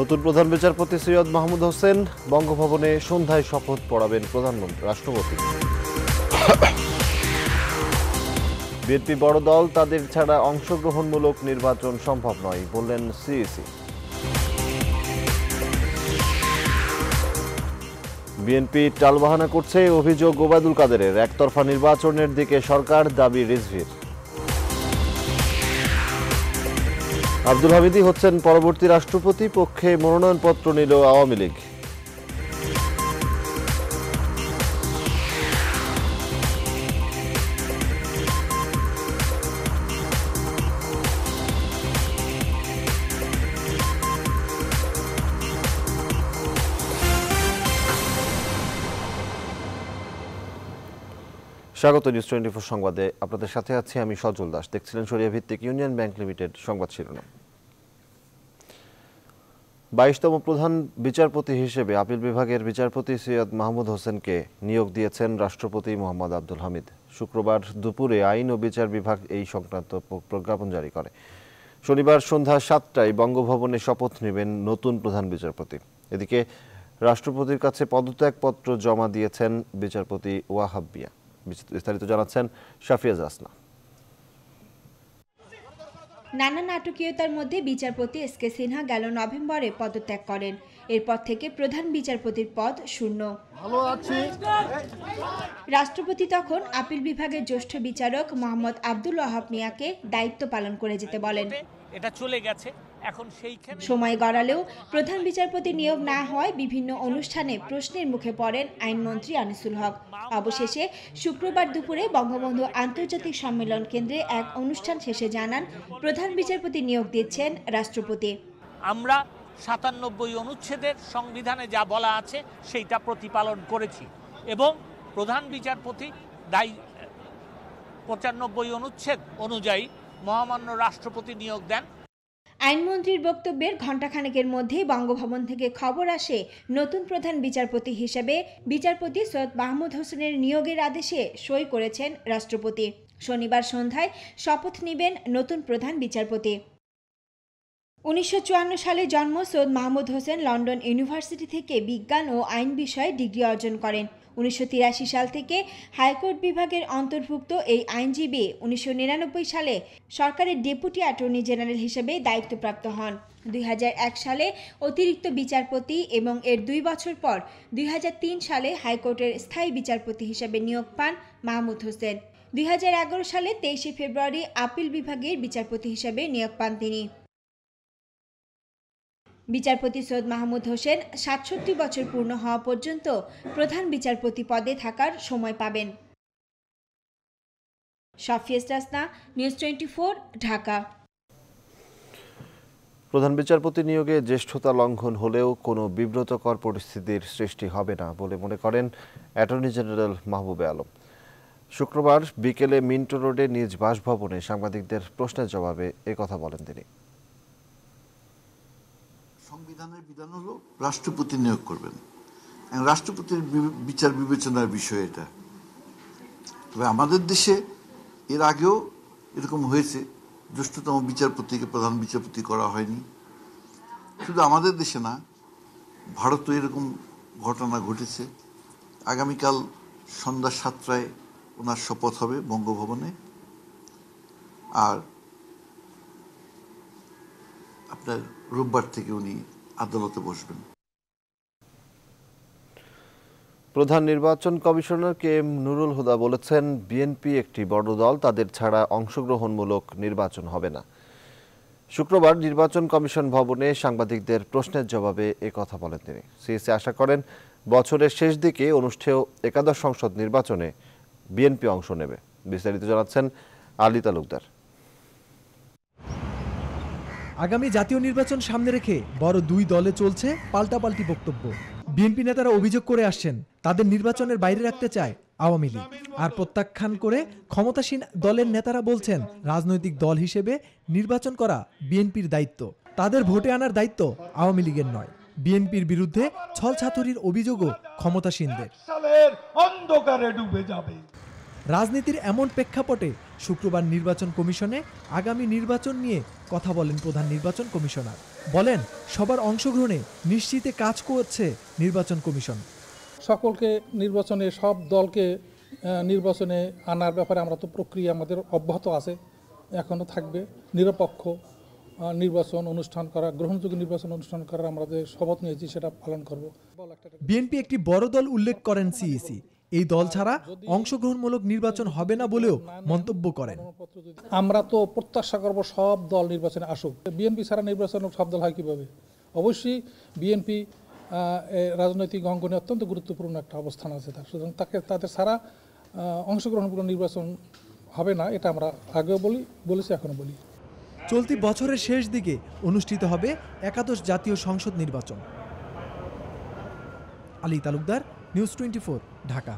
নতুন প্রধান বিচারপতি সৈয়দ মাহমুদ হোসেন বঙ্গভবনে সন্ধ্যায় শপথ পড়াবেন প্রধানমন্ত্রী রাষ্ট্রপতি বিএনপি বড় দল তাদের ছাড়া অংশগ্রহণমূলক নির্বাচন সম্ভব নয় বললেন সিএসি বিএনপি টালবাহানা করছে অভিযোগ ওবায়দুল কাদেরের একতরফা নির্বাচনের দিকে সরকার দাবি রিজভির আব্দুল হামিদই হচ্ছেন পরবর্তী রাষ্ট্রপতি পক্ষে মনোনয়নপত্র নিল আওয়ামী লীগ স্বাগত নিউজ টোয়েন্টি ফোর সংবাদে আপনাদের সাথে আছি আমি সজল দাস দেখছিলেন সরিয়া ভিত্তিক ইউনিয়ন ব্যাংক লিমিটেড সংবাদ শিরোনাম বাইশতম প্রধান বিচারপতি হিসেবে আপিল বিভাগের বিচারপতি সৈয়দ মাহমুদ হোসেনকে নিয়োগ দিয়েছেন রাষ্ট্রপতি মোহাম্মদ আব্দুল হামিদ শুক্রবার দুপুরে আইন ও বিচার বিভাগ এই সংক্রান্ত প্রজ্ঞাপন জারি করে শনিবার সন্ধ্যা সাতটায় বঙ্গভবনে শপথ নেবেন নতুন প্রধান বিচারপতি এদিকে রাষ্ট্রপতির কাছে পদত্যাগপত্র জমা দিয়েছেন বিচারপতি ওয়াহাব্বিয়া বিস্তারিত জানাচ্ছেন শাফিয়াজ আসনা নানা নাটকীয়তার মধ্যে বিচারপতি এস কে সিনহা গেল নভেম্বরে পদত্যাগ করেন এরপর থেকে প্রধান বিচারপতির পদ শূন্য রাষ্ট্রপতি তখন আপিল বিভাগের জ্যেষ্ঠ বিচারক মোহাম্মদ আব্দুল ওয়াহাব মিয়াকে দায়িত্ব পালন করে যেতে বলেন এটা চলে গেছে সময় গড়ালেও প্রধান বিচারপতি নিয়োগ না হয় বিভিন্ন অনুষ্ঠানে প্রশ্নের মুখে পড়েন আইনমন্ত্রী আনিসুল হক অবশেষে শুক্রবার দুপুরে বঙ্গবন্ধু আন্তর্জাতিক সম্মেলন কেন্দ্রে এক অনুষ্ঠান শেষে জানান প্রধান বিচারপতি নিয়োগ দিচ্ছেন রাষ্ট্রপতি আমরা সাতানব্বই অনুচ্ছেদের সংবিধানে যা বলা আছে সেইটা প্রতিপালন করেছি এবং প্রধান বিচারপতি দায়ী পঁচানব্বই অনুচ্ছেদ অনুযায়ী মহামান্য রাষ্ট্রপতি নিয়োগ দেন আইনমন্ত্রীর বক্তব্যের ঘণ্টাখানেকের মধ্যেই বঙ্গভবন থেকে খবর আসে নতুন প্রধান বিচারপতি হিসেবে বিচারপতি সৈয়দ মাহমুদ হোসেনের নিয়োগের আদেশে সই করেছেন রাষ্ট্রপতি শনিবার সন্ধ্যায় শপথ নেবেন নতুন প্রধান বিচারপতি উনিশশো সালে জন্ম সৈয়দ মাহমুদ হোসেন লন্ডন ইউনিভার্সিটি থেকে বিজ্ঞান ও আইন বিষয়ে ডিগ্রি অর্জন করেন উনিশশো সাল থেকে হাইকোর্ট বিভাগের অন্তর্ভুক্ত এই আইনজীবী উনিশশো সালে সরকারের ডেপুটি অ্যাটর্নি জেনারেল হিসেবে দায়িত্বপ্রাপ্ত হন দুই সালে অতিরিক্ত বিচারপতি এবং এর দুই বছর পর দুই সালে হাইকোর্টের স্থায়ী বিচারপতি হিসেবে নিয়োগ পান মাহমুদ হোসেন দুই সালে তেইশে ফেব্রুয়ারি আপিল বিভাগের বিচারপতি হিসেবে নিয়োগ পান তিনি বিচারপতি সৈয়দ মাহমুদ হোসেন সাতষট্টি বছর পূর্ণ হওয়া পর্যন্ত প্রধান বিচারপতি পদে থাকার সময় পাবেন নিউজ টোয়েন্টি ঢাকা প্রধান বিচারপতি নিয়োগে জ্যেষ্ঠতা লঙ্ঘন হলেও কোনো বিব্রতকর পরিস্থিতির সৃষ্টি হবে না বলে মনে করেন অ্যাটর্নি জেনারেল মাহবুবে আলম শুক্রবার বিকেলে মিন্টো রোডে নিজ বাসভবনে সাংবাদিকদের প্রশ্নের জবাবে কথা বলেন তিনি সংবিধানের বিধান হল রাষ্ট্রপতি নিয়োগ করবেন রাষ্ট্রপতির বিচার বিবেচনার বিষয় এটা তবে আমাদের দেশে এর আগেও এরকম হয়েছে জ্যেষ্ঠতম বিচারপতিকে প্রধান বিচারপতি করা হয়নি শুধু আমাদের দেশে না ভারতও এরকম ঘটনা ঘটেছে আগামীকাল সন্ধ্যা সাতটায় ওনার শপথ হবে বঙ্গভবনে আর আপনার রোববার থেকে উনি আদালতে বসবেন প্রধান নির্বাচন commissioner K M Nurul Huda বলেছেন বিএনপি একটি বড় দল তাদের ছাড়া অংশগ্রহণমূলক নির্বাচন হবে না শুক্রবার নির্বাচন কমিশন ভবনে সাংবাদিকদের প্রশ্নের জবাবে কথা বলেন তিনি সিএসি আশা করেন বছরের শেষ দিকে অনুষ্ঠেয় একাদশ সংসদ নির্বাচনে বিএনপি অংশ নেবে বিস্তারিত জানাচ্ছেন আলী তালুকদার আগামী জাতীয় নির্বাচন সামনে রেখে বড় দুই দলে চলছে পাল্টাপাল্টি বক্তব্য বিএনপি নেতারা অভিযোগ করে আসছেন তাদের নির্বাচনের বাইরে রাখতে চায় আওয়ামী লীগ আর প্রত্যাখ্যান করে ক্ষমতাসীন দলের নেতারা বলছেন রাজনৈতিক দল হিসেবে নির্বাচন করা বিএনপির দায়িত্ব তাদের ভোটে আনার দায়িত্ব আওয়ামী লীগের নয় বিএনপির বিরুদ্ধে ছল ছাতুরির অভিযোগও ক্ষমতাসীনদের অন্ধকারে ডুবে যাবে রাজনীতির এমন প্রেক্ষাপটে শুক্রবার নির্বাচন কমিশনে আগামী নির্বাচন নিয়ে কথা বলেন প্রধান নির্বাচন কমিশনার বলেন সবার অংশগ্রহণে নিশ্চিতে কাজ করছে নির্বাচন কমিশন সকলকে নির্বাচনে সব দলকে নির্বাচনে আনার ব্যাপারে আমরা তো প্রক্রিয়া আমাদের অব্যাহত আছে এখনও থাকবে নিরপেক্ষ নির্বাচন অনুষ্ঠান করা গ্রহণযোগ্য নির্বাচন অনুষ্ঠান করার আমরা যে শপথ নিয়েছি সেটা পালন করব বিএনপি একটি বড় দল উল্লেখ করেন সিইসি এই দল ছাড়া অংশগ্রহণমূলক নির্বাচন হবে না বলেও মন্তব্য করেন আমরা তো প্রত্যাশা করব সব দল নির্বাচনে আসুক বিএনপি ছাড়া নির্বাচন সব দল হয় কীভাবে অবশ্যই বিএনপি রাজনৈতিক অঙ্গনে অত্যন্ত গুরুত্বপূর্ণ একটা অবস্থান আছে তার সুতরাং তাকে তাদের ছাড়া অংশগ্রহণমূলক নির্বাচন হবে না এটা আমরা আগেও বলি বলেছি এখনও বলি চলতি বছরের শেষ দিকে অনুষ্ঠিত হবে একাদশ জাতীয় সংসদ নির্বাচন আলী তালুকদার নিউজ টোয়েন্টি ঢাকা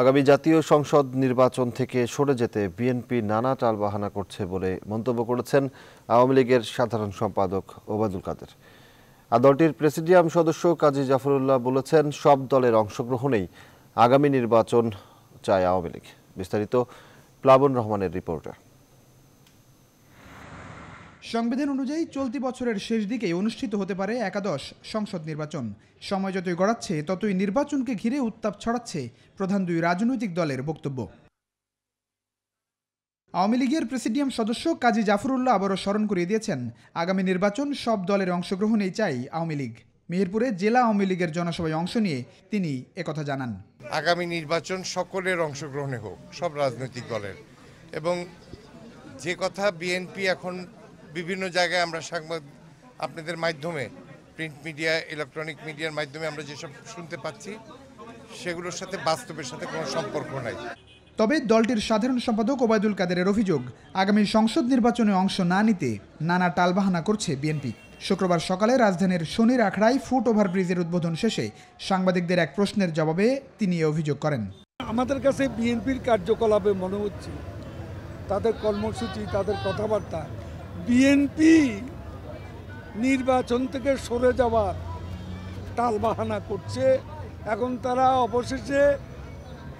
আগামী জাতীয় সংসদ নির্বাচন থেকে সরে যেতে বিএনপি নানা টালবাহানা করছে বলে মন্তব্য করেছেন আওয়ামী লীগের সাধারণ সম্পাদক ওবায়দুল কাদের আর দলটির প্রেসিডিয়াম সদস্য কাজী জাফরুল্লাহ বলেছেন সব দলের অংশগ্রহণেই আগামী নির্বাচন চায় আওয়ামী লীগ বিস্তারিত প্লাবন রহমানের রিপোর্টার সংবিধান অনুযায়ী চলতি বছরের শেষ দিকে অনুষ্ঠিত হতে পারে একাদশ সংসদ নির্বাচন সময় যতই গড়াচ্ছে ততই নির্বাচনকে ঘিরে উত্তাপ ছড়াচ্ছে প্রধান দুই রাজনৈতিক দলের বক্তব্য আওয়ামী লীগের প্রেসিডিয়াম সদস্য কাজী জাফরুল্লাহ আবারও স্মরণ করিয়ে দিয়েছেন আগামী নির্বাচন সব দলের অংশগ্রহণেই চাই আওয়ামী লীগ মেহেরপুরে জেলা আওয়ামী লীগের জনসভায় অংশ নিয়ে তিনি একথা জানান আগামী নির্বাচন সকলের অংশগ্রহণে হোক সব রাজনৈতিক দলের এবং যে কথা বিএনপি এখন বিভিন্ন জায়গায় আমরা সাংবাদ আপনাদের মাধ্যমে প্রিন্ট মিডিয়া ইলেকট্রনিক মিডিয়ার মাধ্যমে আমরা যেসব শুনতে পাচ্ছি সেগুলোর সাথে বাস্তবের সাথে কোনো সম্পর্ক নাই তবে দলটির সাধারণ সম্পাদক ওবায়দুল কাদেরের অভিযোগ আগামী সংসদ নির্বাচনে অংশ না নিতে নানা টালবাহানা করছে বিএনপি শুক্রবার সকালে রাজধানীর শনির আখড়ায় ফুট ওভার ব্রিজের উদ্বোধন শেষে সাংবাদিকদের এক প্রশ্নের জবাবে তিনি অভিযোগ করেন আমাদের কাছে বিএনপির কার্যকলাপে মনে হচ্ছে তাদের কর্মসূচি তাদের কথাবার্তা বিএনপি নির্বাচন থেকে সরে যাওয়ার টালবাহানা করছে এখন তারা অবশেষে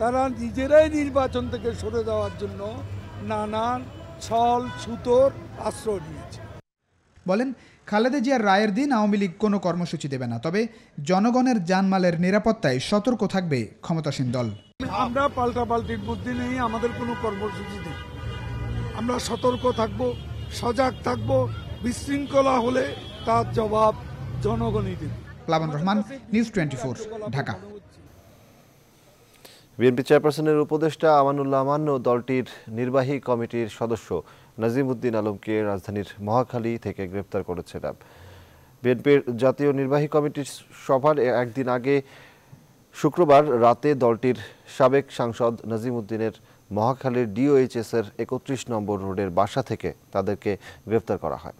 তারা নিজেরাই নির্বাচন থেকে সরে যাওয়ার জন্য নানান ছল সুতোর আশ্রয় নিয়েছে বলেন খালেদা জিয়ার রায়ের দিন আওয়ামী লীগ কোনো কর্মসূচি দেবে না তবে জনগণের জানমালের নিরাপত্তায় সতর্ক থাকবে ক্ষমতাসীন দল আমরা পাল্টাপাল্টির বুদ্ধি নেই আমাদের কোনো কর্মসূচি নেই আমরা সতর্ক থাকবো সজাগ থাকব বিশৃঙ্খলা হলে তার জবাব জনগণই দেবে প্লাবন রহমান নিউজ টোয়েন্টি ঢাকা বিএনপি চেয়ারপারসনের উপদেষ্টা আমানুল্লাহ আমান্ন দলটির নির্বাহী কমিটির সদস্য নাজিমউদ্দিন আলমকে রাজধানীর মহাখালী থেকে গ্রেপ্তার করেছে র্যাব বিএনপির জাতীয় নির্বাহী কমিটির সভার একদিন আগে শুক্রবার রাতে দলটির সাবেক সাংসদ উদ্দিনের মহাখালীর ডিওএইচএসের একত্রিশ নম্বর রোডের বাসা থেকে তাদেরকে গ্রেফতার করা হয়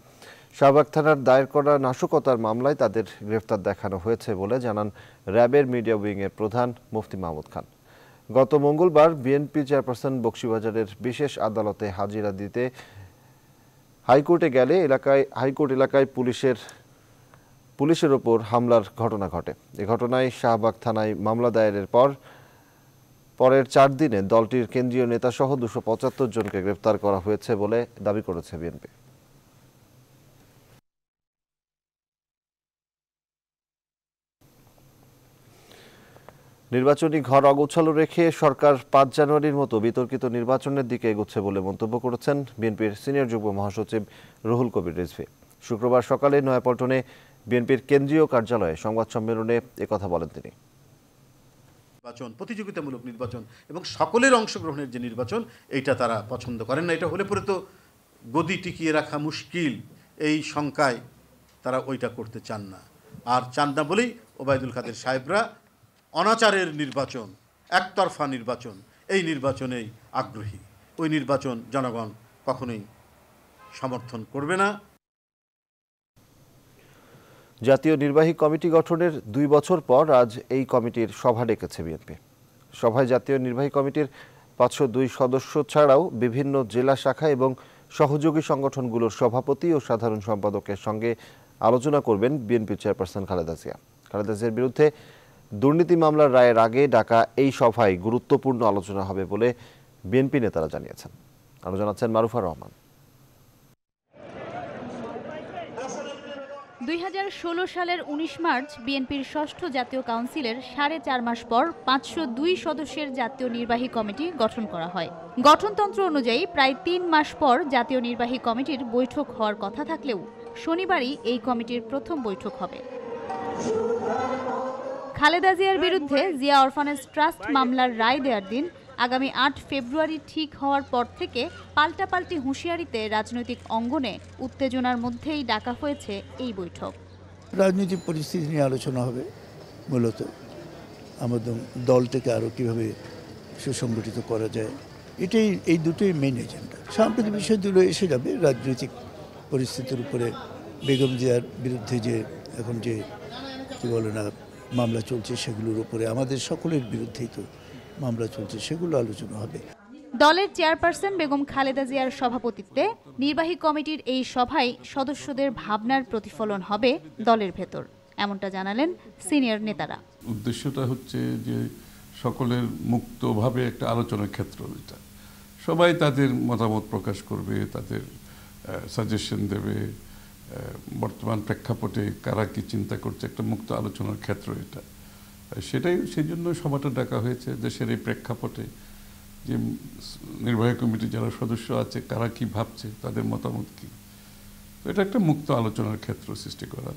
শাহবাগ থানার দায়ের করা নাশকতার মামলায় তাদের গ্রেফতার দেখানো হয়েছে বলে জানান র্যাবের মিডিয়া উইংয়ের প্রধান মুফতি মাহমুদ খান গত মঙ্গলবার বিএনপি চেয়ারপারসন বক্সিবাজারের বিশেষ আদালতে হাজিরা দিতে হাইকোর্টে গেলে এলাকায় হাইকোর্ট এলাকায় পুলিশের পুলিশের ওপর হামলার ঘটনা ঘটে এ ঘটনায় শাহবাগ থানায় মামলা দায়েরের পর পরের চার দিনে দলটির কেন্দ্রীয় নেতা সহ দুশো পঁচাত্তর জনকে গ্রেপ্তার করা হয়েছে বলে দাবি করেছে বিএনপি নির্বাচনী ঘর অগোছালো রেখে সরকার পাঁচ জানুয়ারির মতো বিতর্কিত নির্বাচনের দিকে এগোচ্ছে বলে মন্তব্য করেছেন বিএনপির সিনিয়র যুগ্ম মহাসচিব রুহুল কবির রিজভি শুক্রবার সকালে নয়াপল্টনে বিএনপির কেন্দ্রীয় কার্যালয়ে সংবাদ সম্মেলনে একথা বলেন তিনি নির্বাচন প্রতিযোগিতামূলক নির্বাচন এবং সকলের অংশগ্রহণের যে নির্বাচন এইটা তারা পছন্দ করেন না এটা হলে পরে তো গদি টিকিয়ে রাখা মুশকিল এই শঙ্কায় তারা ওইটা করতে চান না আর চান না বলেই ওবায়দুল কাদের সাহেবরা অনাচারের নির্বাচন একতরফা নির্বাচন এই নির্বাচনেই আগ্রহী ওই নির্বাচন জনগণ কখনোই সমর্থন করবে না জাতীয় নির্বাহী কমিটি গঠনের দুই বছর পর আজ এই কমিটির সভা ডেকেছে বিএনপি সভায় জাতীয় নির্বাহী কমিটির পাঁচশো দুই সদস্য ছাড়াও বিভিন্ন জেলা শাখা এবং সহযোগী সংগঠনগুলোর সভাপতি ও সাধারণ সম্পাদকের সঙ্গে আলোচনা করবেন বিএনপি চেয়ারপারসন খালেদা জিয়া খালেদা জিয়ার বিরুদ্ধে দুর্নীতি মামলার রায়ের আগে ডাকা এই সভায় গুরুত্বপূর্ণ আলোচনা হবে বলে বিএনপি নেতারা জানিয়েছেন আরও জানাচ্ছেন মারুফার রহমান দুই সালের ১৯ মার্চ বিএনপির ষষ্ঠ জাতীয় কাউন্সিলের সাড়ে চার মাস পর পাঁচশো দুই সদস্যের জাতীয় নির্বাহী কমিটি গঠন করা হয় গঠনতন্ত্র অনুযায়ী প্রায় তিন মাস পর জাতীয় নির্বাহী কমিটির বৈঠক হওয়ার কথা থাকলেও শনিবারই এই কমিটির প্রথম বৈঠক হবে খালেদা জিয়ার বিরুদ্ধে জিয়া অরফানেজ ট্রাস্ট মামলার রায় দেওয়ার দিন আগামী আট ফেব্রুয়ারি ঠিক হওয়ার পর থেকে পাল্টাপাল্টি হুঁশিয়ারিতে রাজনৈতিক অঙ্গনে উত্তেজনার মধ্যেই ডাকা হয়েছে এই বৈঠক রাজনৈতিক পরিস্থিতি নিয়ে আলোচনা হবে মূলত আমাদের দলটাকে আরও কীভাবে সুসংগঠিত করা যায় এটাই এই দুটোই মেন এজেন্ডা সাম্প্রতিক বিষয়গুলো এসে যাবে রাজনৈতিক পরিস্থিতির উপরে বেগম জিয়ার বিরুদ্ধে যে এখন যে কী বলে না মামলা চলছে সেগুলোর উপরে আমাদের সকলের বিরুদ্ধেই তো মামলা চলছে সেগুলো আলোচনা হবে দলের চেয়ারপারসন বেগম খালেদা জিয়ার সভাপতিত্বে নির্বাহী কমিটির এই সভায় সদস্যদের ভাবনার প্রতিফলন হবে দলের ভেতর এমনটা জানালেন সিনিয়র নেতারা উদ্দেশ্যটা হচ্ছে যে সকলের মুক্তভাবে একটা আলোচনার ক্ষেত্র এটা সবাই তাদের মতামত প্রকাশ করবে তাদের সাজেশন দেবে বর্তমান প্রেক্ষাপটে কারা কি চিন্তা করছে একটা মুক্ত আলোচনার ক্ষেত্র এটা সেটাই সেই জন্য সভাটা ডাকা হয়েছে দেশের এই প্রেক্ষাপটে যে নির্বাহী কমিটির যারা সদস্য আছে কারা কি ভাবছে তাদের মতামত কি এটা একটা মুক্ত আলোচনার ক্ষেত্র সৃষ্টি করা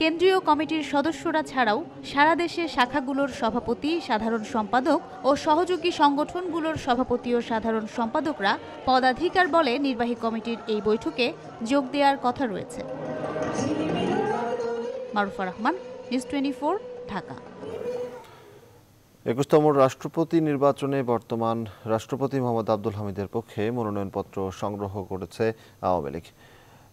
কেন্দ্রীয় কমিটির সদস্যরা ছাড়াও সারা দেশে শাখাগুলোর সভাপতি সাধারণ সম্পাদক ও সহযোগী সংগঠনগুলোর সভাপতি ও সাধারণ সম্পাদকরা পদাধিকার বলে নির্বাহী কমিটির এই বৈঠকে যোগ দেওয়ার কথা রয়েছে মারুফা রহমান নিউজ টোয়েন্টি ঢাকা একুশতম রাষ্ট্রপতি নির্বাচনে বর্তমান রাষ্ট্রপতি মোহাম্মদ আব্দুল হামিদের পক্ষে মনোনয়নপত্র সংগ্রহ করেছে আওয়ামী লীগ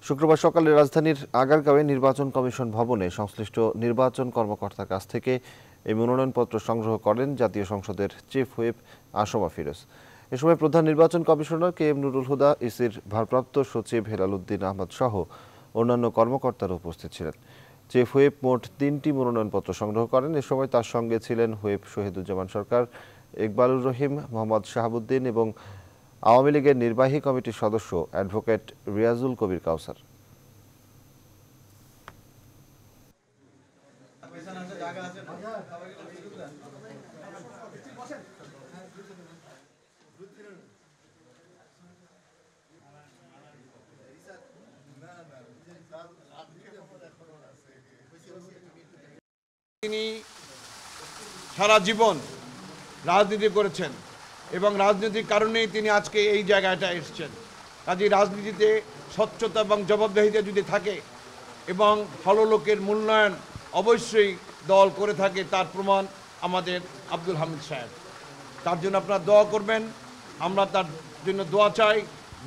শুক্রবার সকালে রাজধানীর আগারগাঁওয়ে নির্বাচন কমিশন ভবনে সংশ্লিষ্ট নির্বাচন কর্মকর্তার কাছ থেকে এই মনোনয়নপত্র সংগ্রহ করেন জাতীয় সংসদের চিফ হুইপ আসমা ফিরোজ এ সময় প্রধান নির্বাচন commissioner K M Nurul Huda ইসির ভারপ্রাপ্ত সচিব হেলাল উদ্দিন আহমদ সহ অন্যান্য কর্মকর্তারা উপস্থিত ছিলেন চেফ হুয়েব মোট তিনটি মনোনয়নপত্র সংগ্রহ করেন এ সময় তার সঙ্গে ছিলেন হুয়েব শহীদুজ্জামান সরকার ইকবালুর রহিম মোহাম্মদ শাহাবুদ্দিন এবং আওয়ামী লীগের নির্বাহী কমিটির সদস্য অ্যাডভোকেট রিয়াজুল কবির কাউসার সারা জীবন রাজনীতি করেছেন এবং রাজনীতির কারণেই তিনি আজকে এই জায়গাটা এসছেন কাজে রাজনীতিতে স্বচ্ছতা এবং জবাবদাহিতা যদি থাকে এবং লোকের মূল্যায়ন অবশ্যই দল করে থাকে তার প্রমাণ আমাদের আব্দুল হামিদ সাহেব তার জন্য আপনারা দোয়া করবেন আমরা তার জন্য দোয়া চাই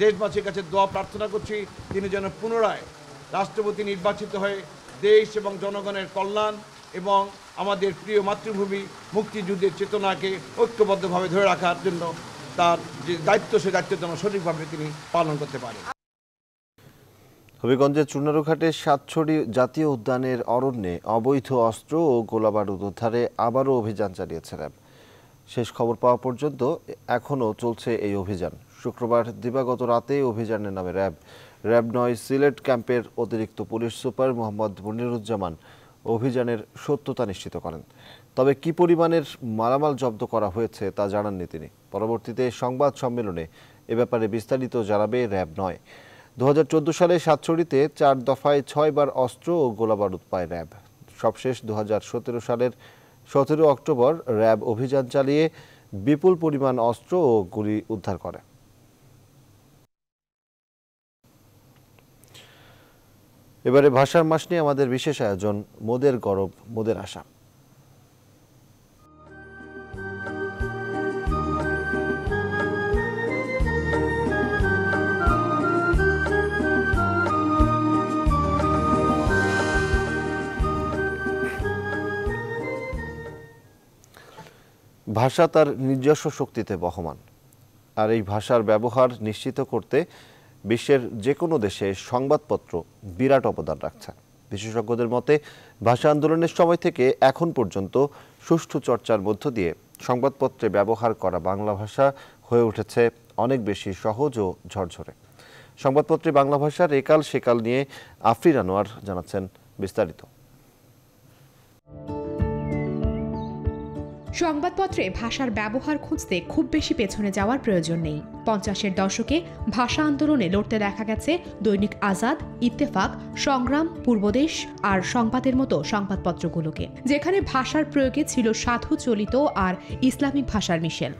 দেশবাসীর কাছে দোয়া প্রার্থনা করছি তিনি যেন পুনরায় রাষ্ট্রপতি নির্বাচিত হয়ে দেশ এবং জনগণের কল্যাণ এবং আমাদের প্রিয় মাতৃভূমি মুক্তিযুদ্ধের চেতনাকে ঐক্যবদ্ধভাবে ধরে রাখার জন্য তার যে দায়িত্ব সে দায়িত্ব যেন সঠিকভাবে তিনি পালন করতে পারেন হবিগঞ্জের চুনারুঘাটে সাতছড়ি জাতীয় উদ্যানের অরণ্যে অবৈধ অস্ত্র ও গোলাবারুদ উদ্ধারে আবারও অভিযান চালিয়েছে র্যাব শেষ খবর পাওয়া পর্যন্ত এখনও চলছে এই অভিযান শুক্রবার দিবাগত রাতে অভিযানের নামে র্যাব র্যাব নয় সিলেট ক্যাম্পের অতিরিক্ত পুলিশ সুপার মোহাম্মদ মনিরুজ্জামান অভিযানের সত্যতা নিশ্চিত করেন তবে কি পরিমাণের মালামাল জব্দ করা হয়েছে তা জানাননি তিনি পরবর্তীতে সংবাদ সম্মেলনে এ ব্যাপারে বিস্তারিত জানাবে র্যাব নয় দু সালে সাতচুরিতে চার দফায় ছয়বার অস্ত্র ও গোলাবারুদ পায় র্যাব সবশেষ দু সালের সতেরো অক্টোবর র্যাব অভিযান চালিয়ে বিপুল পরিমাণ অস্ত্র ও গুলি উদ্ধার করে এবারে ভাষার মাস নিয়ে আমাদের বিশেষ আয়োজন মোদের গরব মোদের আশা ভাষা তার নিজস্ব শক্তিতে বহমান আর এই ভাষার ব্যবহার নিশ্চিত করতে বিশ্বের যে কোনো দেশে সংবাদপত্র বিরাট অবদান রাখছে বিশেষজ্ঞদের মতে ভাষা আন্দোলনের সময় থেকে এখন পর্যন্ত সুষ্ঠু চর্চার মধ্য দিয়ে সংবাদপত্রে ব্যবহার করা বাংলা ভাষা হয়ে উঠেছে অনেক বেশি সহজ ও ঝরঝরে সংবাদপত্রে বাংলা ভাষার একাল সেকাল নিয়ে আফরিন আনোয়ার জানাচ্ছেন বিস্তারিত সংবাদপত্রে ভাষার ব্যবহার খুঁজতে খুব বেশি পেছনে যাওয়ার প্রয়োজন নেই পঞ্চাশের দশকে ভাষা আন্দোলনে লড়তে দেখা গেছে দৈনিক আজাদ ইত্তেফাক সংগ্রাম পূর্বদেশ আর সংবাদের মতো সংবাদপত্রগুলোকে যেখানে ভাষার প্রয়োগে ছিল সাধু চলিত আর ইসলামিক ভাষার মিশেল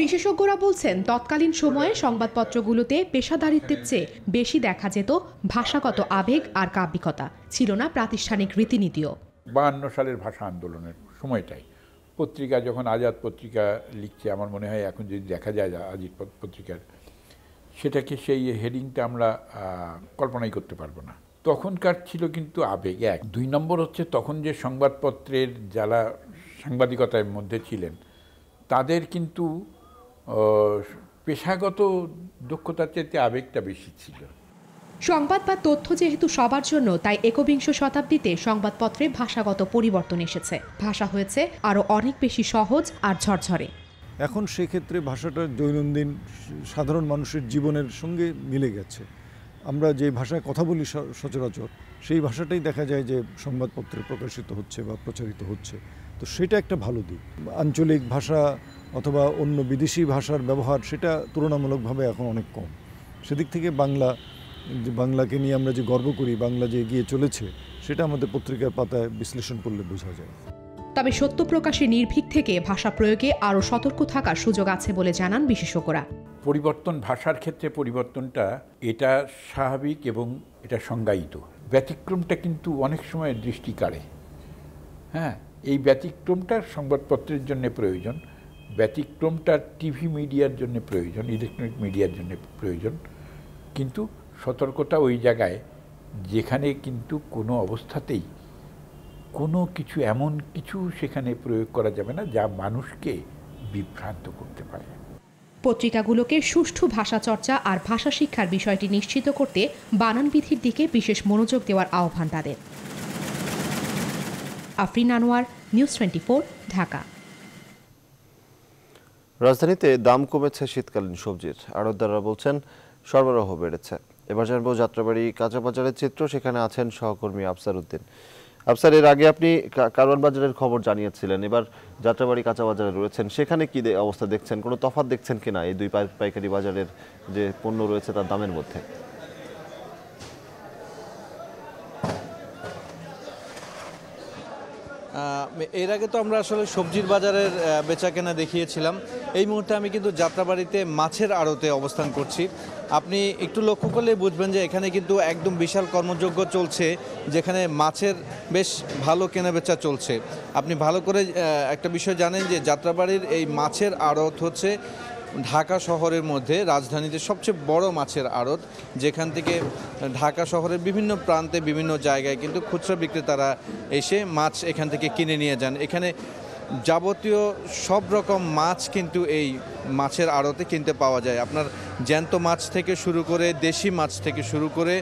বিশেষজ্ঞরা বলছেন তৎকালীন সময়ে সংবাদপত্রগুলোতে পেশাদারিত্বের চেয়ে বেশি দেখা যেত ভাষাগত আবেগ আর কাব্যিকতা ছিল না প্রাতিষ্ঠানিক রীতিনীতিও বাহান্ন সালের ভাষা আন্দোলনের সময়টাই পত্রিকা যখন আজাদ পত্রিকা লিখছে আমার মনে হয় এখন যদি দেখা যায় আজিত পত্রিকার সেটাকে সেই হেডিংটা আমরা কল্পনাই করতে পারবো না তখনকার ছিল কিন্তু আবেগ এক দুই নম্বর হচ্ছে তখন যে সংবাদপত্রের যারা সাংবাদিকতার মধ্যে ছিলেন তাদের কিন্তু পেশাগত দক্ষতার চাইতে আবেগটা বেশি ছিল সংবাদ বা তথ্য যেহেতু সবার জন্য তাই একবিংশ শতাব্দীতে সংবাদপত্রে ভাষাগত পরিবর্তন এসেছে ভাষা হয়েছে আরও অনেক বেশি সহজ আর ঝরঝরে এখন সেক্ষেত্রে ভাষাটা দৈনন্দিন সাধারণ মানুষের জীবনের সঙ্গে মিলে গেছে আমরা যে ভাষায় কথা বলি সচরাচর সেই ভাষাটাই দেখা যায় যে সংবাদপত্রে প্রকাশিত হচ্ছে বা প্রচারিত হচ্ছে তো সেটা একটা ভালো দিক আঞ্চলিক ভাষা অথবা অন্য বিদেশি ভাষার ব্যবহার সেটা তুলনামূলকভাবে এখন অনেক কম সেদিক থেকে বাংলা যে বাংলাকে নিয়ে আমরা যে গর্ব করি বাংলা যে এগিয়ে চলেছে সেটা আমাদের পত্রিকার পাতায় বিশ্লেষণ করলে বোঝা যায় তবে সত্য প্রকাশে নির্ভীক থেকে ভাষা প্রয়োগে আরও সতর্ক থাকার সুযোগ আছে বলে জানান বিশেষজ্ঞরা পরিবর্তন ভাষার ক্ষেত্রে পরিবর্তনটা এটা স্বাভাবিক এবং এটা সংজ্ঞায়িত ব্যতিক্রমটা কিন্তু অনেক সময় দৃষ্টি কাড়ে হ্যাঁ এই ব্যতিক্রমটা সংবাদপত্রের জন্য প্রয়োজন ব্যতিক্রমটা টিভি মিডিয়ার জন্য প্রয়োজন ইলেকট্রনিক মিডিয়ার জন্য প্রয়োজন কিন্তু সতর্কতা ওই জায়গায় যেখানে কিন্তু কোনো অবস্থাতেই কোনো কিছু এমন কিছু সেখানে প্রয়োগ করা যাবে না যা মানুষকে বিভ্রান্ত করতে পারে পত্রিকাগুলোকে সুষ্ঠু ভাষা চর্চা আর ভাষা শিক্ষার বিষয়টি নিশ্চিত করতে বানান বিধির দিকে বিশেষ মনোযোগ দেওয়ার আহ্বান তাদের আফরিন আনোয়ার নিউজ টোয়েন্টি ঢাকা রাজধানীতে দাম কমেছে শীতকালীন সবজির আড়তদাররা বলছেন সরবরাহ বেড়েছে এবার জানবো যাত্রাবাড়ি কাঁচাবাজারের চিত্র সেখানে আছেন সহকর্মী আফসার উদ্দিন আফসার এর আগে আপনি কারওয়ান বাজারের খবর জানিয়েছিলেন এবার যাত্রাবাড়ি কাঁচাবাজারে রয়েছেন সেখানে কি অবস্থা দেখছেন কোনো তফাত দেখছেন কিনা এই দুই পাইকারি বাজারের যে পণ্য রয়েছে তার দামের মধ্যে এর আগে তো আমরা আসলে সবজির বাজারের বেচা কেনা দেখিয়েছিলাম এই মুহূর্তে আমি কিন্তু যাত্রাবাড়িতে মাছের আড়তে অবস্থান করছি আপনি একটু লক্ষ্য করলে বুঝবেন যে এখানে কিন্তু একদম বিশাল কর্মযজ্ঞ চলছে যেখানে মাছের বেশ ভালো কেনাবেচা চলছে আপনি ভালো করে একটা বিষয় জানেন যে যাত্রাবাড়ির এই মাছের আড়ত হচ্ছে ঢাকা শহরের মধ্যে রাজধানীতে সবচেয়ে বড় মাছের আড়ত যেখান থেকে ঢাকা শহরের বিভিন্ন প্রান্তে বিভিন্ন জায়গায় কিন্তু খুচরা বিক্রেতারা এসে মাছ এখান থেকে কিনে নিয়ে যান এখানে যাবতীয় সব রকম মাছ কিন্তু এই মাছের আড়তে কিনতে পাওয়া যায় আপনার জ্যান্ত মাছ থেকে শুরু করে দেশি মাছ থেকে শুরু করে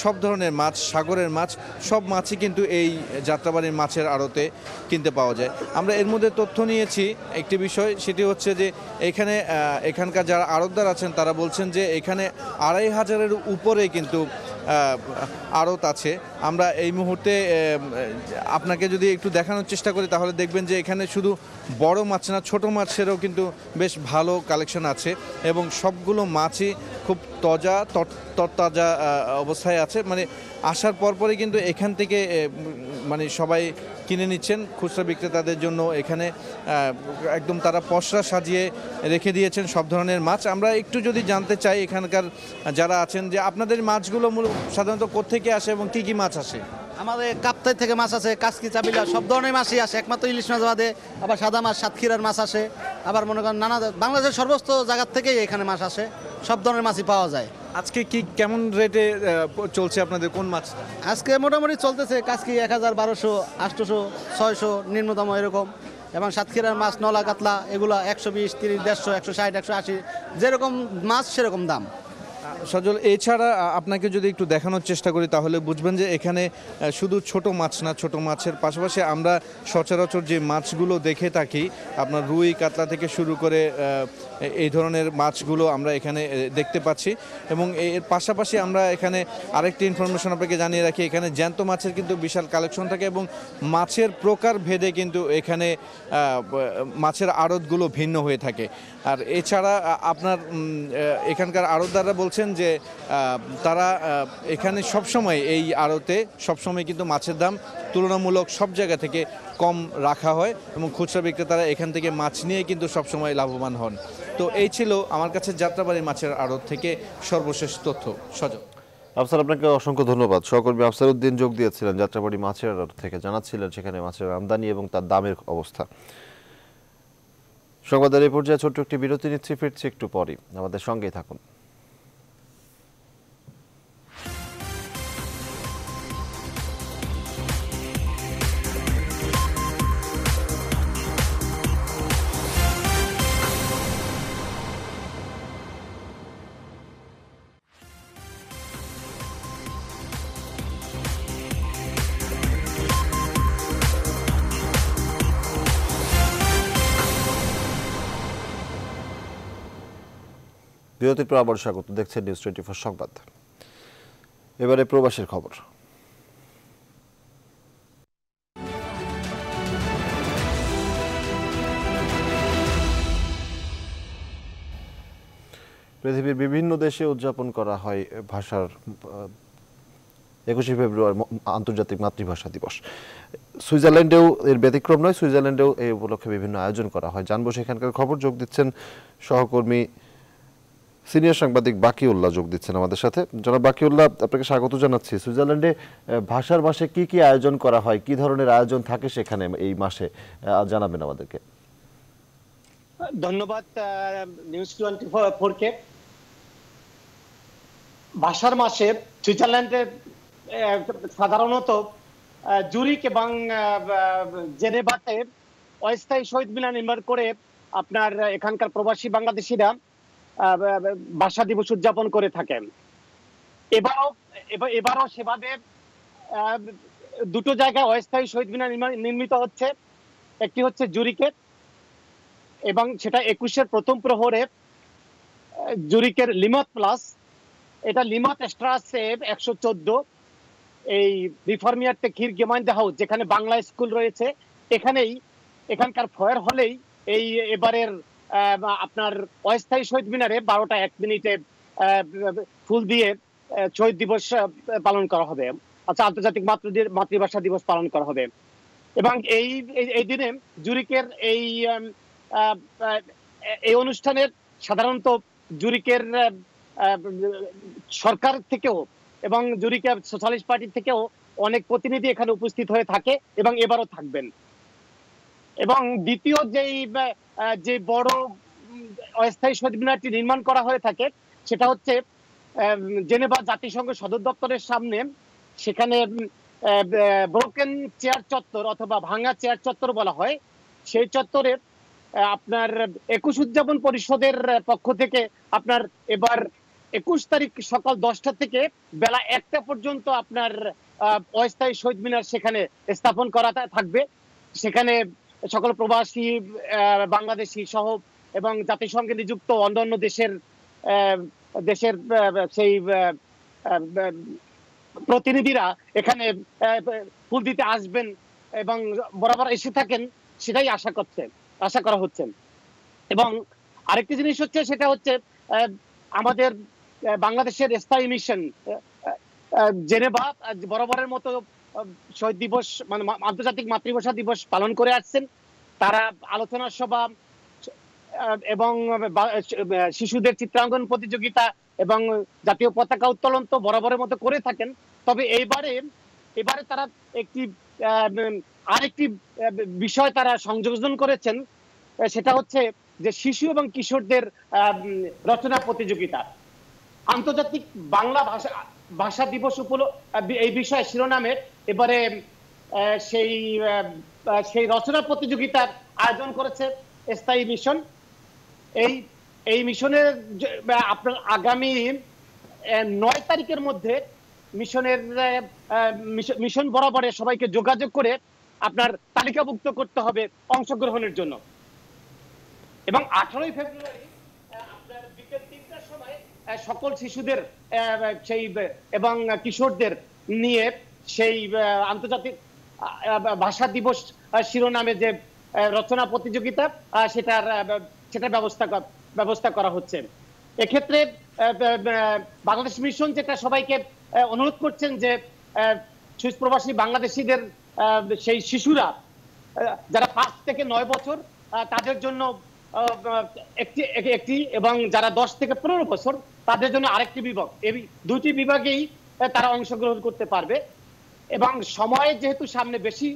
সব ধরনের মাছ সাগরের মাছ সব মাছই কিন্তু এই যাত্রাবাড়ির মাছের আড়তে কিনতে পাওয়া যায় আমরা এর মধ্যে তথ্য নিয়েছি একটি বিষয় সেটি হচ্ছে যে এখানে এখানকার যারা আড়তদার আছেন তারা বলছেন যে এখানে আড়াই হাজারের উপরে কিন্তু আড়ত আছে আমরা এই মুহূর্তে আপনাকে যদি একটু দেখানোর চেষ্টা করি তাহলে দেখবেন যে এখানে শুধু বড় মাছ না ছোট মাছেরও কিন্তু বেশ ভালো কালেকশন আছে এবং সবগুলো মাছই খুব তজা তরতাজা অবস্থায় আছে মানে আসার পরপরই কিন্তু এখান থেকে মানে সবাই কিনে নিচ্ছেন খুচরা বিক্রেতাদের জন্য এখানে একদম তারা পশরা সাজিয়ে রেখে দিয়েছেন সব ধরনের মাছ আমরা একটু যদি জানতে চাই এখানকার যারা আছেন যে আপনাদের মাছগুলো সাধারণত কোথেকে আসে এবং কি কি মাছ আসে আমাদের কাপ্তাই থেকে মাছ আছে কাসকি চাবিলা সব ধরনের মাছই আসে একমাত্র ইলিশ মাছ বাদে আবার সাদা মাছ সাতক্ষীরার মাছ আসে আবার মনে করেন নানা বাংলাদেশের সর্বস্ত জায়গার থেকেই এখানে মাছ আসে সব ধরনের মাছই পাওয়া যায় আজকে কি কেমন রেটে চলছে আপনাদের কোন মাছ আজকে মোটামুটি চলতেছে কাজকি এক হাজার বারোশো আটশোশো ছয়শো নিম্নতম এরকম এবং সাতক্ষীরার মাছ নলা কাতলা এগুলো একশো বিশ তিরিশ দেড়শো একশো ষাট একশো আশি যেরকম মাছ সেরকম দাম সজল এছাড়া আপনাকে যদি একটু দেখানোর চেষ্টা করি তাহলে বুঝবেন যে এখানে শুধু ছোট মাছ না ছোট মাছের পাশাপাশি আমরা সচরাচর যে মাছগুলো দেখে থাকি আপনার রুই কাতলা থেকে শুরু করে এই ধরনের মাছগুলো আমরা এখানে দেখতে পাচ্ছি এবং এর পাশাপাশি আমরা এখানে আরেকটি ইনফরমেশন আপনাকে জানিয়ে রাখি এখানে জ্যান্ত মাছের কিন্তু বিশাল কালেকশন থাকে এবং মাছের প্রকার ভেদে কিন্তু এখানে মাছের আড়তগুলো ভিন্ন হয়ে থাকে আর এছাড়া আপনার এখানকার আড়তদাররা বলছেন বলেছেন যে তারা এখানে সবসময় এই আড়তে সবসময় কিন্তু মাছের দাম তুলনামূলক সব জায়গা থেকে কম রাখা হয় এবং খুচরা বিক্রেতারা এখান থেকে মাছ নিয়ে কিন্তু সবসময় লাভবান হন তো এই ছিল আমার কাছে যাত্রাবাড়ির মাছের আড়ত থেকে সর্বশেষ তথ্য সজল আফসার আপনাকে অসংখ্য ধন্যবাদ সহকর্মী আফসার উদ্দিন যোগ দিয়েছিলেন যাত্রাবাড়ি মাছের আড়ত থেকে জানাচ্ছিলেন সেখানে মাছের আমদানি এবং তার দামের অবস্থা সংবাদের এই পর্যায়ে ছোট্ট একটি বিরতি নিচ্ছি ফিরছি একটু পরই আমাদের সঙ্গেই থাকুন বিরতির পর আবার স্বাগত দেখছেন নিউজ টোয়েন্টি ফোর সংবাদ এবারে প্রবাসের খবর পৃথিবীর বিভিন্ন দেশে উদযাপন করা হয় ভাষার একুশে ফেব্রুয়ারি আন্তর্জাতিক মাতৃভাষা দিবস সুইজারল্যান্ডেও এর ব্যতিক্রম নয় সুইজারল্যান্ডেও এই উপলক্ষে বিভিন্ন আয়োজন করা হয় জানবো সেখানকার খবর যোগ দিচ্ছেন সহকর্মী সিনিয়র সাংবাদিক বাকিউল্লাহ যোগ দিচ্ছেন আমাদের সাথে জনাব বাকিউল্লাহ আপনাকে স্বাগত জানাচ্ছি সুইজারল্যান্ডে ভাষার মাসে কি কি আয়োজন করা হয় কি ধরনের আয়োজন থাকে সেখানে এই মাসে জানাবেন আমাদেরকে ধন্যবাদ নিউজ টোয়েন্টি ফোরকে ভাষার মাসে সুইজারল্যান্ডে সাধারণত জুরিক এবং জেনেভাতে অস্থায়ী শহীদ মিনার নির্মাণ করে আপনার এখানকার প্রবাসী বাংলাদেশিরা ভাষা দিবস উদযাপন করে থাকেন এবারও এবারও সেভাবে দুটো জায়গায় অস্থায়ী শহীদ মিনার নির্মিত হচ্ছে একটি হচ্ছে জুরিকের এবং সেটা একুশের প্রথম প্রহরে জুরিকের লিমত প্লাস এটা লিমত স্ট্রাসে একশো চোদ্দ এই রিফর্মিয়ারতে খির গেমাইন্দা হাউস যেখানে বাংলা স্কুল রয়েছে এখানেই এখানকার ফয়ের হলেই এই এবারের আপনার অস্থায়ী শহীদ মিনারে বারোটা এক মিনিটে ফুল দিয়ে শহীদ দিবস পালন করা হবে আচ্ছা আন্তর্জাতিক মাতৃ মাতৃভাষা দিবস পালন করা হবে এবং এই এই দিনে জুরিকের এই এই অনুষ্ঠানের সাধারণত জুরিকের সরকার থেকেও এবং জুরিকের সোশ্যালিস্ট পার্টি থেকেও অনেক প্রতিনিধি এখানে উপস্থিত হয়ে থাকে এবং এবারও থাকবেন এবং দ্বিতীয় যেই যে বড় অস্থায়ী শহীদ মিনারটি নির্মাণ করা হয়ে থাকে সেটা হচ্ছে জেনেভা জাতিসংঘ সদর দপ্তরের সামনে সেখানে ব্রোকেন চেয়ার চত্বর অথবা ভাঙা চেয়ার চত্বর বলা হয় সেই চত্বরে আপনার একুশ উদযাপন পরিষদের পক্ষ থেকে আপনার এবার একুশ তারিখ সকাল দশটা থেকে বেলা একটা পর্যন্ত আপনার অস্থায়ী শহীদ মিনার সেখানে স্থাপন করা থাকবে সেখানে সকল প্রবাসী বাংলাদেশি সহ এবং জাতিসংঘে নিযুক্ত অন্যান্য দেশের দেশের সেই প্রতিনিধিরা এখানে ফুল দিতে আসবেন এবং বরাবর এসে থাকেন সেটাই আশা করছেন আশা করা হচ্ছে এবং আরেকটি জিনিস হচ্ছে সেটা হচ্ছে আমাদের বাংলাদেশের স্থায়ী মিশন জেনেভা বরাবরের মতো শহীদ দিবস মানে আন্তর্জাতিক মাতৃভাষা দিবস পালন করে আসছেন তারা আলোচনা সভা এবং শিশুদের চিত্রাঙ্কন প্রতিযোগিতা এবং জাতীয় পতাকা উত্তোলন তো বরাবরের মতো করে থাকেন তবে এইবারে এবারে তারা একটি আরেকটি বিষয় তারা সংযোজন করেছেন সেটা হচ্ছে যে শিশু এবং কিশোরদের রচনা প্রতিযোগিতা আন্তর্জাতিক বাংলা ভাষা ভাষা দিবস উপল এই বিষয়ে শিরোনামের এবারে সেই সেই রচনা প্রতিযোগিতার আয়োজন করেছে স্থায়ী মিশন এই এই মিশনের আপনার আগামী নয় তারিখের মধ্যে মিশনের মিশন বরাবরে সবাইকে যোগাযোগ করে আপনার তালিকাভুক্ত করতে হবে অংশগ্রহণের জন্য এবং আঠারোই ফেব্রুয়ারি সকল শিশুদের সেই এবং কিশোরদের নিয়ে সেই আন্তর্জাতিক ভাষা দিবস শিরোনামে যে রচনা প্রতিযোগিতা সেটার সেটার ব্যবস্থা ব্যবস্থা করা হচ্ছে এক্ষেত্রে বাংলাদেশ মিশন যেটা সবাইকে অনুরোধ করছেন যে সুপ্রবাসী বাংলাদেশিদের সেই শিশুরা যারা পাঁচ থেকে নয় বছর তাদের জন্য একটি একটি এবং যারা দশ থেকে পনেরো বছর তাদের জন্য আরেকটি বিভাগ এই দুটি বিভাগেই তারা অংশগ্রহণ করতে পারবে এবং সময় যেহেতু সামনে বেশি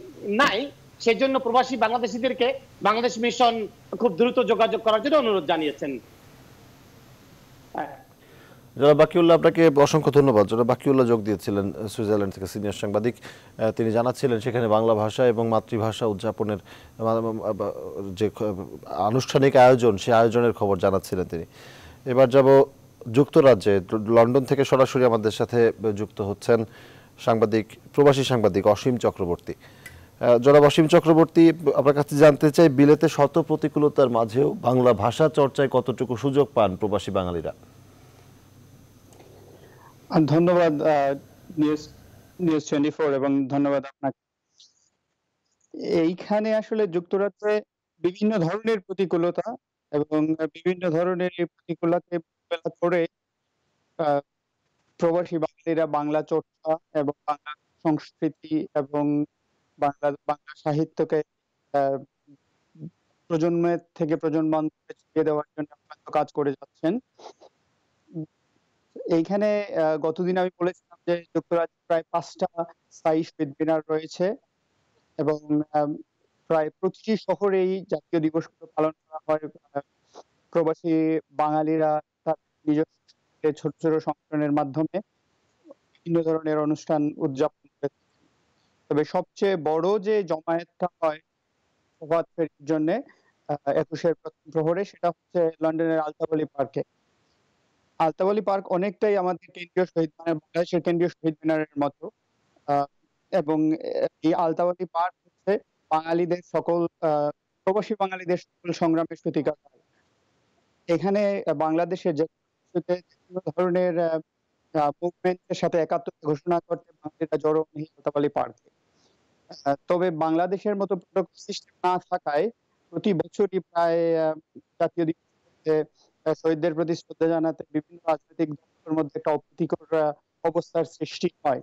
নাই সেই জন্য প্রবাসী বাংলাদেশিদেরকে বাংলাদেশ মিশন খুব দ্রুত যোগাযোগ করার জন্য অনুরোধ জানিয়েছেন যারা বাকিউল্লাহ আপনাকে অসংখ্য ধন্যবাদ যারা বাকিউল্লাহ যোগ দিয়েছিলেন সুইজারল্যান্ড থেকে সিনিয়র সাংবাদিক তিনি জানাচ্ছিলেন সেখানে বাংলা ভাষা এবং মাতৃভাষা উদযাপনের যে আনুষ্ঠানিক আয়োজন সে আয়োজনের খবর জানাচ্ছিলেন তিনি এবার যাব যুক্তরাজ্যে লন্ডন থেকে সরাসরি আমাদের সাথে যুক্ত হচ্ছেন সাংবাদিক প্রবাসী সাংবাদিক অসীম চক্রবর্তী জনাব অসীম চক্রবর্তী আপনার কাছে জানতে চাই বিলেতে শত প্রতিকূলতার মাঝেও বাংলা ভাষা চর্চায় কতটুকু সুযোগ পান প্রবাসী বাঙালিরা ধন্যবাদ নিউজ নিউজ টোয়েন্টি ফোর এবং ধন্যবাদ আপনাকে এইখানে আসলে যুক্তরাষ্ট্রে বিভিন্ন ধরনের প্রতিকূলতা এবং বিভিন্ন ধরনের প্রতিকূলতাকে মোকাবেলা করে প্রবাসী বাঙালিরা বাংলা চর্চা এবং বাংলা সংস্কৃতি এবং বাংলা বাংলা সাহিত্যকে প্রজন্মের থেকে প্রজন্মান্তরে ছড়িয়ে দেওয়ার জন্য কাজ করে যাচ্ছেন এইখানে গতদিন আমি বলেছিলাম যে যুক্তরাজ্যে প্রায় পাঁচটা স্থায়ী শহীদ মিনার রয়েছে এবং প্রায় প্রতিটি শহরেই জাতীয় দিবস পালন করা হয় প্রবাসী বাঙালিরা তার নিজস্ব ছোট ছোট সংগঠনের মাধ্যমে বিভিন্ন ধরনের অনুষ্ঠান উদযাপন করে তবে সবচেয়ে বড় যে জমায়েতটা হয় প্রভাত ফেরির জন্য একুশের প্রথম প্রহরে সেটা হচ্ছে লন্ডনের আলতাবলি পার্কে আলতাবলি পার্ক অনেকটাই আমাদের কেন্দ্রীয় শহীদ মিনার মানে বাংলাদেশের কেন্দ্রীয় শহীদ মিনারের মতো এবং এই আলতাবলি পার্ক হচ্ছে বাঙালিদের সকল প্রবাসী বাঙালিদের সকল সংগ্রামের সূতিকা এখানে বাংলাদেশের যে ধরনের মুভমেন্টের সাথে একাত্ম ঘোষণা করতে বাঙালিরা জড়ো নেই আলতাবলি আলী পার্কে তবে বাংলাদেশের মতো প্রোটোকল সিস্টেম না থাকায় প্রতি বছরই প্রায় জাতীয় দিবস শহীদদের প্রতি শ্রদ্ধা জানাতে বিভিন্ন রাজনৈতিক দলের মধ্যে একটা অপ্রীতিকর অবস্থার সৃষ্টি হয়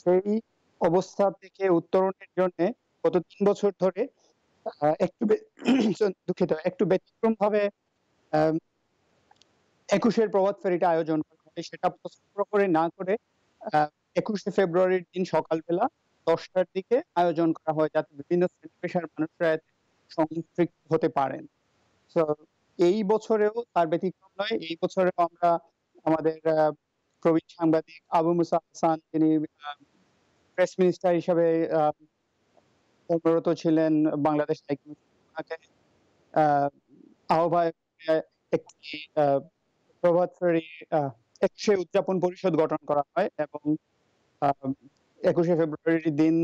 সেই অবস্থা থেকে উত্তরণের জন্য গত তিন বছর ধরে একটু দুঃখিত একটু ব্যতিক্রম ভাবে একুশের প্রভাত ফেরিটা আয়োজন করা হয় সেটা প্রস্তুত করে না করে একুশে ফেব্রুয়ারির দিন সকালবেলা দশটার দিকে আয়োজন করা হয় যাতে বিভিন্ন শ্রেণী পেশার মানুষরা সংযুক্ত হতে পারেন তো এই বছরেও তার ব্যতিক্রম নয় এই বছরেও আমরা আমাদের প্রবীণ সাংবাদিক আবু মুসা হাসান তিনি প্রেস মিনিস্টার হিসাবে কর্মরত ছিলেন বাংলাদেশ আহ্বায়ক একটি প্রভাত একশে উদযাপন পরিষদ গঠন করা হয় এবং একুশে ফেব্রুয়ারির দিন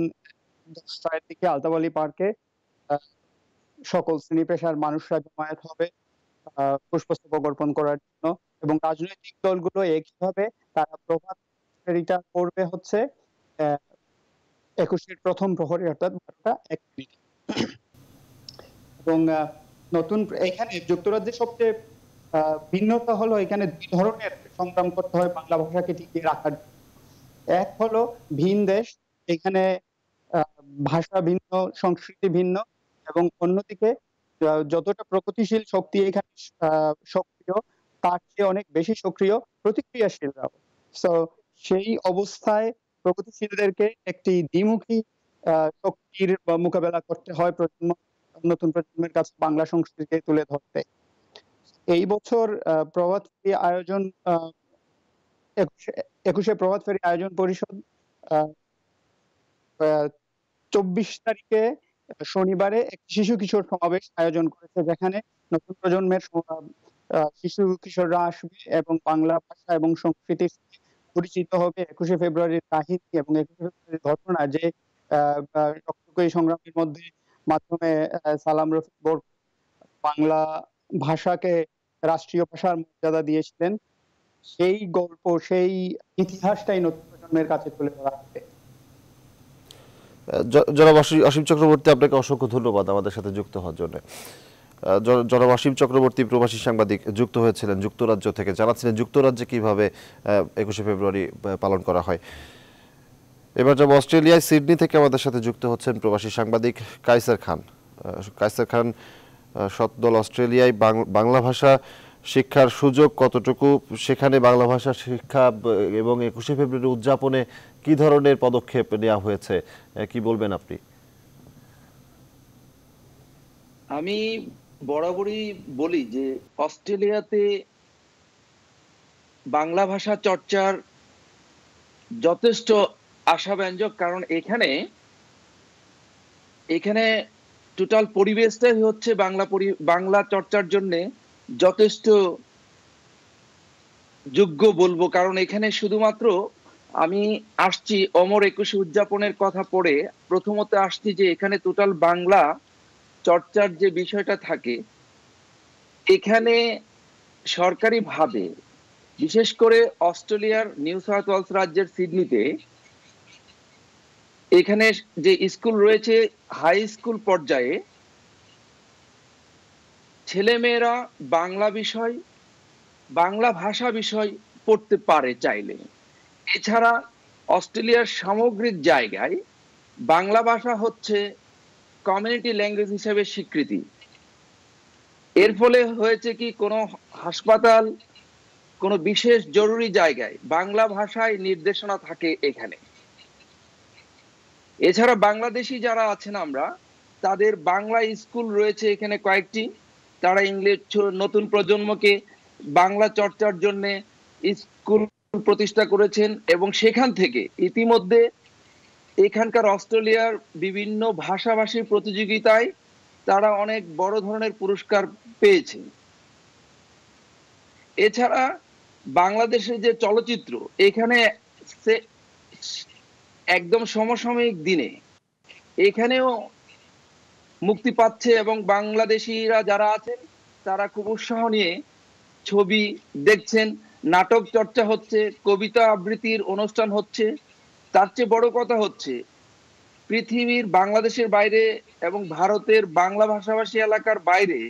দশটার দিকে আলতাবালি পার্কে সকল শ্রেণী পেশার মানুষরা জমায়েত হবে পুষ্পস্তবক অর্পণ করার জন্য এবং রাজনৈতিক দলগুলো একইভাবে তারা প্রভাব ফেরিটা করবে হচ্ছে একুশের প্রথম প্রহরে অর্থাৎ বারোটা এক মিনিট এবং নতুন এখানে যুক্তরাজ্যের সবচেয়ে ভিন্নতা হলো এখানে দুই ধরনের সংগ্রাম করতে হয় বাংলা ভাষাকে টিকিয়ে রাখার এক হলো ভিন দেশ এখানে ভাষা ভিন্ন সংস্কৃতি ভিন্ন এবং অন্যদিকে যতটা প্রগতিশীল শক্তি এখানে সক্রিয় তার চেয়ে অনেক বেশি সক্রিয় প্রতিক্রিয়াশীলরাও সো সেই অবস্থায় প্রগতিশীলদেরকে একটি দ্বিমুখী শক্তির মোকাবেলা করতে হয় প্রজন্ম নতুন প্রজন্মের কাছে বাংলা সংস্কৃতিকে তুলে ধরতে এই বছর প্রভাত ফেরি আয়োজন একুশে প্রভাত ফেরি আয়োজন পরিষদ চব্বিশ তারিখে শনিবারে একটি শিশু কিশোর সমাবেশ আয়োজন করেছে যেখানে নতুন প্রজন্মের শিশু কিশোররা আসবে এবং বাংলা ভাষা এবং সংস্কৃতি পরিচিত হবে একুশে ফেব্রুয়ারির কাহিনী এবং একুশে ফেব্রুয়ারির ঘটনা যে রক্তকরী সংগ্রামের মধ্যে মাধ্যমে সালাম রফিক বোর্ড বাংলা ভাষাকে রাষ্ট্রীয় ভাষার মর্যাদা দিয়েছিলেন সেই গল্প সেই ইতিহাসটাই নতুন প্রজন্মের কাছে তুলে ধরা হবে জনাব অসীম চক্রবর্তী আপনাকে অসংখ্য ধন্যবাদ আমাদের সাথে যুক্ত হওয়ার জন্য জনাব অসীম চক্রবর্তী প্রবাসী সাংবাদিক যুক্ত হয়েছিলেন যুক্তরাজ্য থেকে জানাচ্ছিলেন যুক্তরাজ্যে কিভাবে একুশে ফেব্রুয়ারি পালন করা হয় এবার যাব অস্ট্রেলিয়ায় সিডনি থেকে আমাদের সাথে যুক্ত হচ্ছেন প্রবাসী সাংবাদিক কাইসার খান কাইসার খান সৎদল অস্ট্রেলিয়ায় বাংলা ভাষা শিক্ষার সুযোগ কতটুকু সেখানে বাংলা ভাষা শিক্ষা এবং একুশে ফেব্রুয়ারি উদযাপনে কি ধরনের পদক্ষেপ নেওয়া হয়েছে কি বলবেন আপনি আমি বরাবরই বলি যে অস্ট্রেলিয়াতে বাংলা ভাষা চর্চার যথেষ্ট আশাব্যঞ্জক কারণ এখানে এখানে টোটাল পরিবেশটাই হচ্ছে বাংলা বাংলা চর্চার জন্য যথেষ্ট যোগ্য বলবো কারণ এখানে শুধুমাত্র আমি আসছি অমর একুশে উদযাপনের কথা পড়ে প্রথমত আসছি যে এখানে টোটাল বাংলা চর্চার যে বিষয়টা থাকে এখানে সরকারিভাবে বিশেষ করে অস্ট্রেলিয়ার নিউ সাউথ ওয়েলস রাজ্যের সিডনিতে এখানে যে স্কুল রয়েছে হাই স্কুল পর্যায়ে ছেলে মেয়েরা বাংলা বিষয় বাংলা ভাষা বিষয় পড়তে পারে চাইলে এছাড়া অস্ট্রেলিয়ার সামগ্রিক জায়গায় বাংলা ভাষা হচ্ছে কমিউনিটি ল্যাঙ্গুয়েজ হিসেবে স্বীকৃতি এর ফলে হয়েছে কি কোনো হাসপাতাল কোনো বিশেষ জরুরি জায়গায় বাংলা ভাষায় নির্দেশনা থাকে এখানে এছাড়া বাংলাদেশি যারা আছেন আমরা তাদের বাংলা স্কুল রয়েছে এখানে কয়েকটি তারা ইংলিশ নতুন প্রজন্মকে বাংলা চর্চার জন্য স্কুল প্রতিষ্ঠা করেছেন এবং সেখান থেকে ইতিমধ্যে এখানকার অস্ট্রেলিয়ার বিভিন্ন ভাষাভাষীর প্রতিযোগিতায় তারা অনেক বড় ধরনের পুরস্কার পেয়েছে এছাড়া বাংলাদেশের যে চলচ্চিত্র এখানে একদম সমসাময়িক দিনে এখানেও মুক্তি পাচ্ছে এবং বাংলাদেশিরা যারা আছেন তারা খুব উৎসাহ নিয়ে ছবি দেখছেন নাটক চর্চা হচ্ছে কবিতা আবৃত্তির অনুষ্ঠান হচ্ছে তার চেয়ে বড় কথা হচ্ছে পৃথিবীর বাংলাদেশের বাইরে এবং ভারতের বাংলা ভাষাভাষী এলাকার বাইরে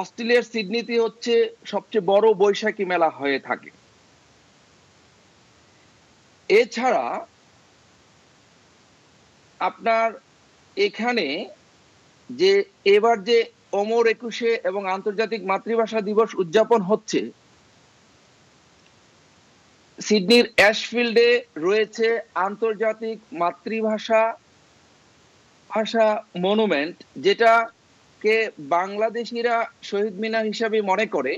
অস্ট্রেলিয়ার সিডনিতে হচ্ছে সবচেয়ে বড় বৈশাখী মেলা হয়ে থাকে এছাড়া আপনার এখানে যে এবার যে অমর একুশে এবং আন্তর্জাতিক মাতৃভাষা দিবস উদযাপন হচ্ছে সিডনির অ্যাশফিল্ডে রয়েছে আন্তর্জাতিক মাতৃভাষা ভাষা মনুমেন্ট যেটা কে বাংলাদেশিরা শহীদ মিনার হিসাবে মনে করে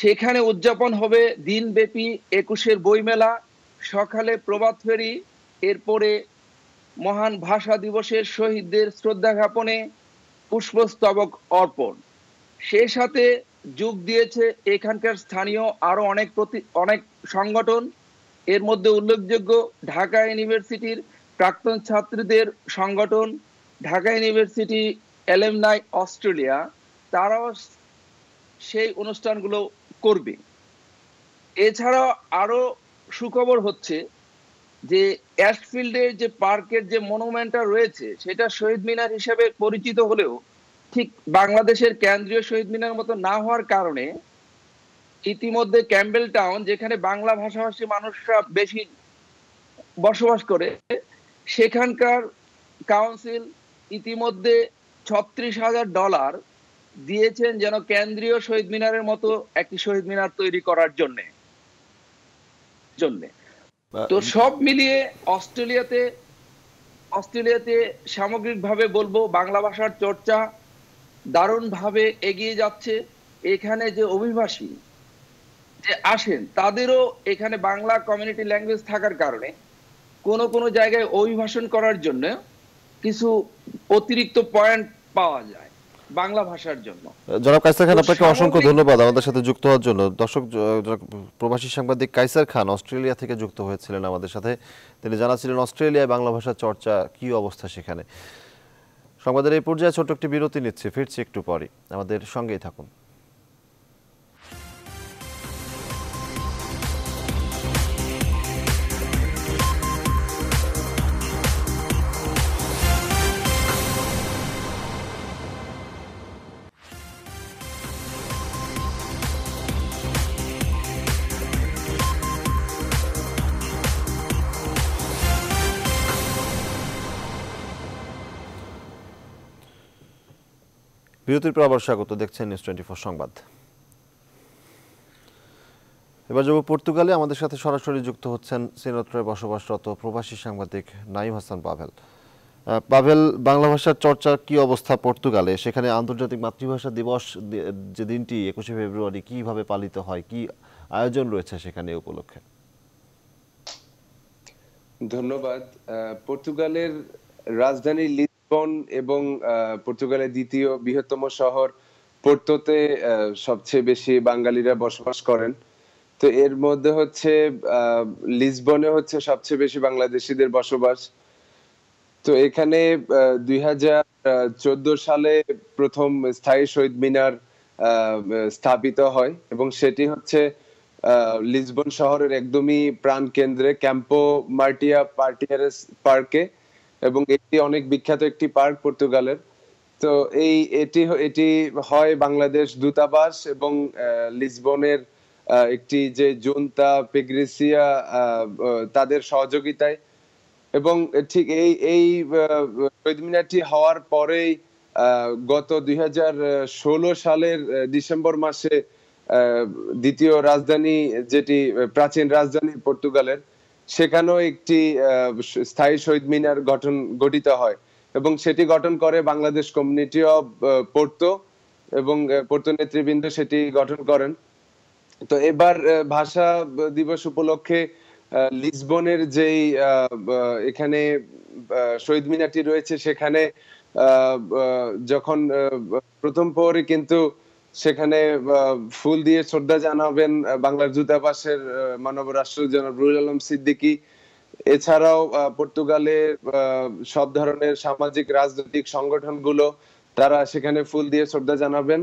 সেখানে উদযাপন হবে দিনব্যাপী একুশের বইমেলা সকালে প্রভাত ফেরি এরপরে মহান ভাষা দিবসের শহীদদের শ্রদ্ধা জ্ঞাপনে পুষ্পস্তবক অর্পণ সেই সাথে যোগ দিয়েছে এখানকার স্থানীয় আরো অনেক প্রতি অনেক সংগঠন এর মধ্যে উল্লেখযোগ্য ঢাকা ইউনিভার্সিটির প্রাক্তন ছাত্রীদের সংগঠন ঢাকা ইউনিভার্সিটি এলেমনাই অস্ট্রেলিয়া তারাও সেই অনুষ্ঠানগুলো করবে এছাড়া আরো সুখবর হচ্ছে যে অ্যাশফিল্ডের যে পার্কের যে মনুমেন্টটা রয়েছে সেটা শহীদ মিনার হিসেবে পরিচিত হলেও ঠিক বাংলাদেশের কেন্দ্রীয় শহীদ মিনার মতো না হওয়ার কারণে ইতিমধ্যে ক্যাম্বেল টাউন যেখানে বাংলা ভাষাভাষী মানুষরা বেশি বসবাস করে সেখানকার কাউন্সিল ইতিমধ্যে ছত্রিশ হাজার ডলার দিয়েছেন যেন কেন্দ্রীয় শহীদ মিনারের মতো একটি শহীদ মিনার তৈরি করার জন্যে জন্যে তো সব মিলিয়ে অস্ট্রেলিয়াতে অস্ট্রেলিয়াতে সামগ্রিকভাবে বলবো বাংলা ভাষার চর্চা দারুণভাবে এগিয়ে যাচ্ছে এখানে যে অভিবাসী যে আসেন তাদেরও এখানে বাংলা কমিউনিটি ল্যাঙ্গুয়েজ থাকার কারণে কোন কোন জায়গায় অভিভাষণ করার জন্য কিছু অতিরিক্ত পয়েন্ট পাওয়া যায় বাংলা ভাষার জন্য জনাব কাইসার খান আপনাকে অসংখ্য ধন্যবাদ আমাদের সাথে যুক্ত হওয়ার জন্য দর্শক প্রবাসী সাংবাদিক কাইসার খান অস্ট্রেলিয়া থেকে যুক্ত হয়েছিলেন আমাদের সাথে তিনি জানাছিলেন অস্ট্রেলিয়ায় বাংলা ভাষা চর্চা কি অবস্থা সেখানে সংবাদের এই পর্যায়ে ছোট্ট একটি বিরতি নিচ্ছে ফিরছি একটু পরে আমাদের সঙ্গেই থাকুন বিরতির পর আবার স্বাগত দেখছেন নিউজ টোয়েন্টি ফোর সংবাদ এবার যাব পর্তুগালে আমাদের সাথে সরাসরি যুক্ত হচ্ছেন সিনত্রয়ে বসবাসরত প্রবাসী সাংবাদিক নাইম হাসান পাভেল পাভেল বাংলা ভাষার চর্চার কি অবস্থা পর্তুগালে সেখানে আন্তর্জাতিক মাতৃভাষা দিবস যে দিনটি একুশে ফেব্রুয়ারি কিভাবে পালিত হয় কি আয়োজন রয়েছে সেখানে উপলক্ষে ধন্যবাদ পর্তুগালের রাজধানী লিসবন এবং পর্তুগালের দ্বিতীয় বৃহত্তম শহর পোর্তোতে সবচেয়ে বেশি বাঙালিরা বসবাস করেন তো এর মধ্যে হচ্ছে লিসবনে হচ্ছে সবচেয়ে বেশি বাংলাদেশিদের বসবাস তো এখানে দুই সালে প্রথম স্থায়ী শহীদ মিনার স্থাপিত হয় এবং সেটি হচ্ছে লিসবন শহরের একদমই প্রাণ কেন্দ্রে ক্যাম্পো মার্টিয়া পার্টিয়ারেস পার্কে এবং এটি অনেক বিখ্যাত একটি পার্ক পর্তুগালের তো এই এটি এটি হয় বাংলাদেশ দূতাবাস এবং লিসবনের একটি যে জুনতা পেগ্রেসিয়া তাদের সহযোগিতায় এবং ঠিক এই এই শহীদ মিনারটি হওয়ার পরেই গত দুই সালের ডিসেম্বর মাসে দ্বিতীয় রাজধানী যেটি প্রাচীন রাজধানী পর্তুগালের সেখানেও একটি স্থায়ী শহীদ মিনার গঠন গঠিত হয় এবং সেটি গঠন করে বাংলাদেশ কমিউনিটি অব পোর্ত এবং পোর্ত নেতৃবৃন্দ সেটি গঠন করেন তো এবার ভাষা দিবস উপলক্ষে লিসবনের যেই এখানে শহীদ মিনারটি রয়েছে সেখানে যখন প্রথম প্রহরে কিন্তু সেখানে ফুল দিয়ে শ্রদ্ধা জানাবেন বাংলার দূতাবাসের মানব রাষ্ট্র জনাব রুহুল আলম সিদ্দিকী এছাড়াও পর্তুগালে সব ধরনের সামাজিক রাজনৈতিক সংগঠনগুলো তারা সেখানে ফুল দিয়ে শ্রদ্ধা জানাবেন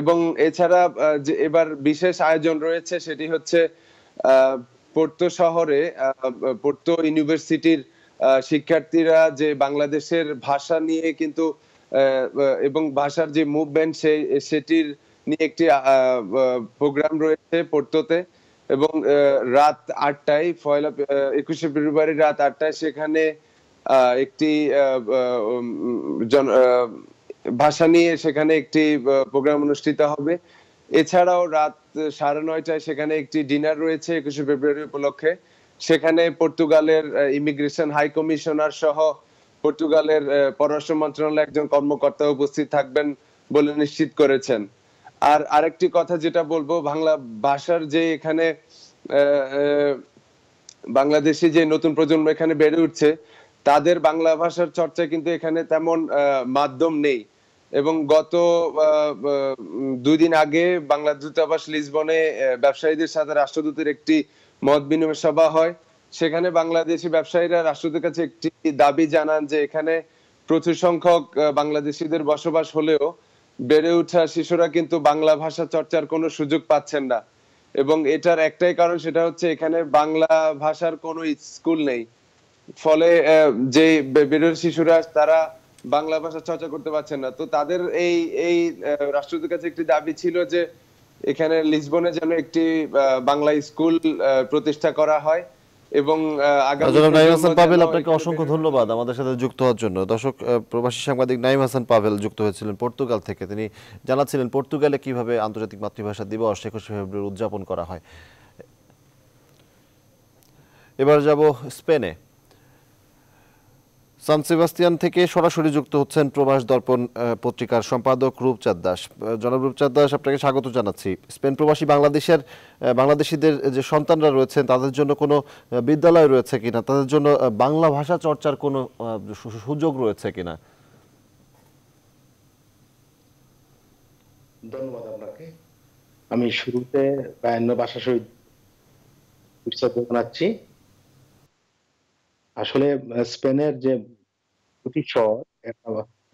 এবং এছাড়া যে এবার বিশেষ আয়োজন রয়েছে সেটি হচ্ছে পোর্তো শহরে পোর্তো ইউনিভার্সিটির শিক্ষার্থীরা যে বাংলাদেশের ভাষা নিয়ে কিন্তু এবং ভাষার যে মুভমেন্ট সেই সেটির নিয়ে একটি প্রোগ্রাম রয়েছে পড়তোতে এবং রাত আটটায় পয়লা একুশে ফেব্রুয়ারি রাত আটটায় সেখানে একটি ভাষা নিয়ে সেখানে একটি প্রোগ্রাম অনুষ্ঠিত হবে এছাড়াও রাত সাড়ে নয়টায় সেখানে একটি ডিনার রয়েছে একুশে ফেব্রুয়ারি উপলক্ষে সেখানে পর্তুগালের ইমিগ্রেশন হাই কমিশনার সহ পর্তুগালের পররাষ্ট্র মন্ত্রণালয়ের একজন কর্মকর্তা উপস্থিত থাকবেন বলে নিশ্চিত করেছেন আর আরেকটি কথা যেটা বলবো বাংলা ভাষার যে এখানে বাংলাদেশে যে নতুন প্রজন্ম এখানে বেড়ে উঠছে তাদের বাংলা ভাষার চর্চা কিন্তু এখানে তেমন মাধ্যম নেই এবং গত দুই দিন আগে বাংলা দূতাবাস লিসবনে ব্যবসায়ীদের সাথে রাষ্ট্রদূতের একটি মত বিনিময় সভা হয় সেখানে বাংলাদেশি ব্যবসায়ীরা রাষ্ট্রদের কাছে একটি দাবি জানান যে এখানে প্রচুর সংখ্যক বাংলাদেশিদের বসবাস হলেও বেড়ে ওঠা শিশুরা কিন্তু বাংলা ভাষা চর্চার কোনো সুযোগ পাচ্ছেন না এবং এটার একটাই কারণ সেটা হচ্ছে এখানে বাংলা ভাষার কোনো স্কুল নেই ফলে যে বেরোর শিশুরা তারা বাংলা ভাষা চর্চা করতে পারছেন না তো তাদের এই এই রাষ্ট্রদূতের কাছে একটি দাবি ছিল যে এখানে লিসবনে যেন একটি বাংলা স্কুল প্রতিষ্ঠা করা হয় এবং পাভেল আপনাকে অসংখ্য ধন্যবাদ আমাদের সাথে যুক্ত হওয়ার জন্য দর্শক প্রবাসী সাংবাদিক নাইম হাসান পাভেল যুক্ত হয়েছিলেন পর্তুগাল থেকে তিনি জানাচ্ছিলেন পর্তুগালে কিভাবে আন্তর্জাতিক মাতৃভাষা দিবস একুশে ফেব্রুয়ারি উদযাপন করা হয় এবার যাব স্পেনে সান সেবাস্তিয়ান থেকে সরাসরি যুক্ত হচ্ছেন প্রবাস দর্পণ পত্রিকার সম্পাদক রূপচাঁদ দাস জনাব রূপচাঁদ দাস আপনাকে স্বাগত জানাচ্ছি স্পেন প্রবাসী বাংলাদেশের বাংলাদেশিদের যে সন্তানরা রয়েছেন তাদের জন্য কোনো বিদ্যালয় রয়েছে কিনা তাদের জন্য বাংলা ভাষা চর্চার কোনো সুযোগ রয়েছে কিনা ধন্যবাদ আপনাকে আমি শুরুতে বায়ান্ন ভাষা শহীদ জানাচ্ছি আসলে স্পেনের যে দুটি শহর একটা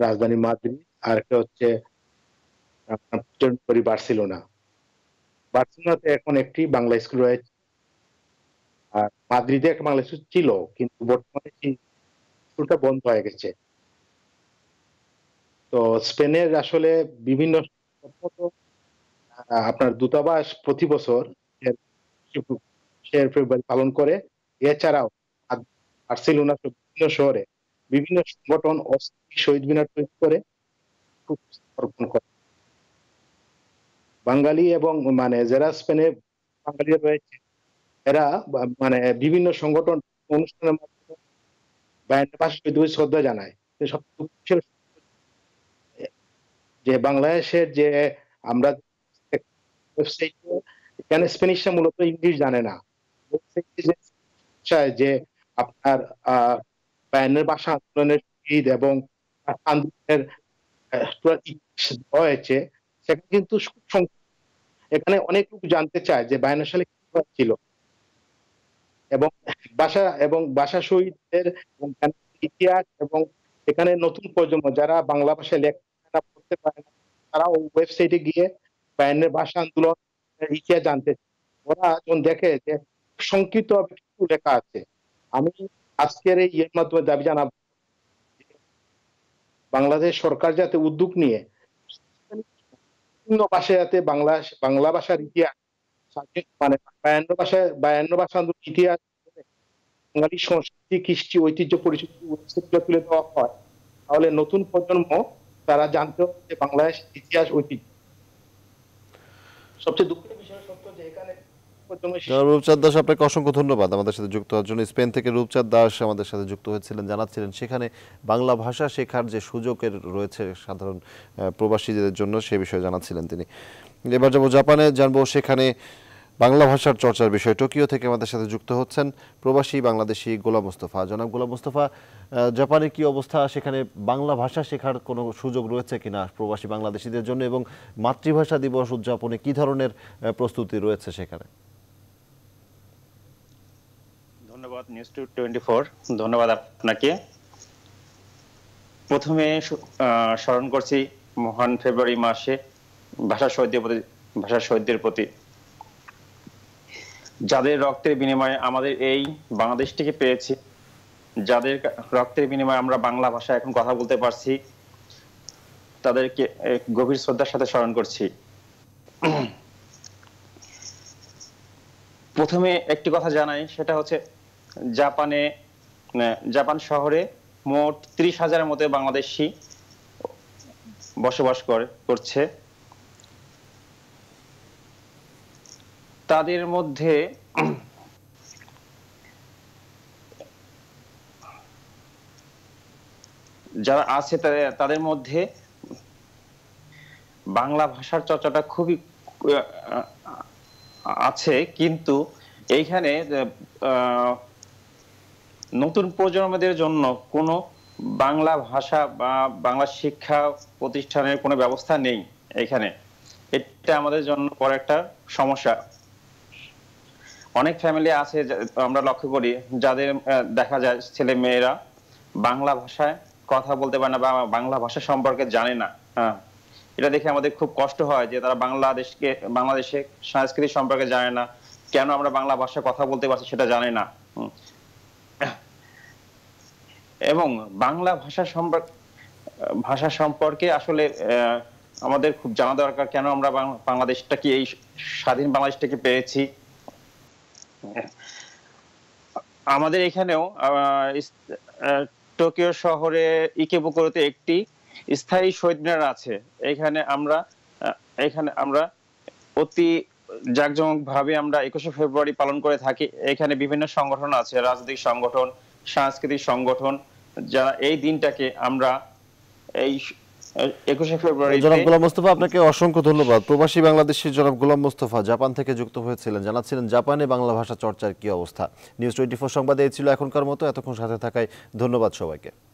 রাজধানী মাদ্রিদ আর একটা হচ্ছে বার্সিলোনা বার্সিলোনাতে এখন একটি বাংলা স্কুল রয়েছে আর মাদ্রিদে একটা বাংলা স্কুল ছিল কিন্তু বর্তমানে স্কুলটা বন্ধ হয়ে গেছে তো স্পেনের আসলে বিভিন্ন আপনার দূতাবাস প্রতি বছর পালন করে এছাড়াও বার্সেলোনা বিভিন্ন শহরে বিভিন্ন সংগঠন শহীদ মিনার তৈরি করে অর্পণ করে বাঙালি এবং মানে যারা স্পেনে বাঙালি রয়েছে এরা মানে বিভিন্ন সংগঠন অনুষ্ঠানের মাধ্যমে বায়ান্নের পাশে শহীদ শ্রদ্ধা জানায় সব যে বাংলাদেশের যে আমরা ওয়েবসাইটে এখানে স্পেনিশটা মূলত ইংলিশ জানে না যে আপনার আহ ভাষা আন্দোলনের শহীদ এবং আন্দোলনের হয়েছে সেটা কিন্তু এখানে অনেক লোক জানতে চায় যে বায়ান্ন সালে কি ছিল এবং ভাষা এবং ভাষা শহীদদের ইতিহাস এবং এখানে নতুন প্রজন্ম যারা বাংলা ভাষায় লেখা পড়তে পারে না তারা ওই ওয়েবসাইটে গিয়ে বায়ান্নের ভাষা আন্দোলন ইতিহাস জানতে ওরা যখন দেখে যে সংক্ষিপ্ত লেখা আছে আমি আজকের এই ইয়ের মাধ্যমে দাবি জানাব বাংলাদেশ সরকার যাতে উদ্যোগ নিয়ে বিভিন্ন ভাষায় যাতে বাংলা বাংলা ভাষার ইতিহাস মানে বায়ান্ন ভাষায় বায়ান্ন ভাষা ইতিহাস বাঙালি সংস্কৃতি কৃষ্টি ঐতিহ্য পরিচিতিগুলো তুলে দেওয়া হয় তাহলে নতুন প্রজন্ম তারা জানতে হবে যে বাংলাদেশ ইতিহাস ঐতিহ্য সবচেয়ে দুঃখের বিষয় সত্য যে এখানে রূপচাঁদ দাস আপনাকে অসংখ্য ধন্যবাদ আমাদের সাথে যুক্ত হওয়ার জন্য স্পেন থেকে রূপচাঁদ দাস আমাদের সাথে যুক্ত হয়েছিলেন জানাচ্ছিলেন সেখানে বাংলা ভাষা শেখার যে সুযোগের রয়েছে সাধারণ প্রবাসীদের জন্য সে বিষয়ে জানাচ্ছিলেন তিনি এবার যাবো জাপানে জানবো সেখানে বাংলা ভাষার চর্চার বিষয় টোকিও থেকে আমাদের সাথে যুক্ত হচ্ছেন প্রবাসী বাংলাদেশি গোলাম মোস্তফা জনাব গোলাম মোস্তফা জাপানে কি অবস্থা সেখানে বাংলা ভাষা শেখার কোনো সুযোগ রয়েছে কিনা প্রবাসী বাংলাদেশিদের জন্য এবং মাতৃভাষা দিবস উদযাপনে কি ধরনের প্রস্তুতি রয়েছে সেখানে ধন্যবাদ নিউজ টু টোয়েন্টি ফোর ধন্যবাদ আপনাকে প্রথমে স্মরণ করছি মহান ফেব্রুয়ারি মাসে ভাষা প্রতি ভাষা শহীদদের প্রতি যাদের রক্তের বিনিময়ে আমাদের এই বাংলাদেশটিকে পেয়েছি যাদের রক্তের বিনিময়ে আমরা বাংলা ভাষা এখন কথা বলতে পারছি তাদেরকে গভীর শ্রদ্ধার সাথে স্মরণ করছি প্রথমে একটি কথা জানাই সেটা হচ্ছে জাপানে জাপান শহরে মোট ত্রিশ হাজারের মতো বাংলাদেশি বসবাস করছে তাদের মধ্যে যারা আছে তাদের মধ্যে বাংলা ভাষার চর্চাটা খুবই আছে কিন্তু এইখানে নতুন প্রজন্মদের জন্য কোন বাংলা ভাষা বা বাংলা শিক্ষা প্রতিষ্ঠানের কোনো ব্যবস্থা নেই এখানে এটা আমাদের জন্য বড় একটা সমস্যা অনেক ফ্যামিলি আছে আমরা লক্ষ্য করি যাদের দেখা যায় ছেলে মেয়েরা বাংলা ভাষায় কথা বলতে পারে না বা বাংলা ভাষা সম্পর্কে জানে না হ্যাঁ এটা দেখে আমাদের খুব কষ্ট হয় যে তারা বাংলাদেশকে বাংলাদেশে সংস্কৃতি সম্পর্কে জানে না কেন আমরা বাংলা ভাষায় কথা বলতে পারছি সেটা জানে না এবং বাংলা ভাষা সম্পর্কে ভাষা সম্পর্কে আসলে আমাদের খুব জানা দরকার কেন আমরা বাংলাদেশটা কি এই স্বাধীন বাংলাদেশটাকে পেয়েছি আমাদের এখানেও টোকিও শহরে ইকেবুকুরোতে একটি স্থায়ী শহীদ মিনার আছে এখানে আমরা এখানে আমরা অতি জাঁকজমক ভাবে আমরা একুশে ফেব্রুয়ারি পালন করে থাকি এখানে বিভিন্ন সংগঠন আছে রাজনৈতিক সংগঠন সাংস্কৃতিক সংগঠন যারা এই দিনটাকে আমরা এই জনাব গোলাম মোস্তফা আপনাকে অসংখ্য ধন্যবাদ প্রবাসী বাংলাদেশের জনাব গোলাম মোস্তফা জাপান থেকে যুক্ত হয়েছিলেন জানাচ্ছিলেন জাপানে বাংলা ভাষা চর্চার কি অবস্থা নিউজ টোয়েন্টি ফোর সংবাদে এই ছিল এখনকার মতো এতক্ষণ সাথে থাকায় ধন্যবাদ সবাইকে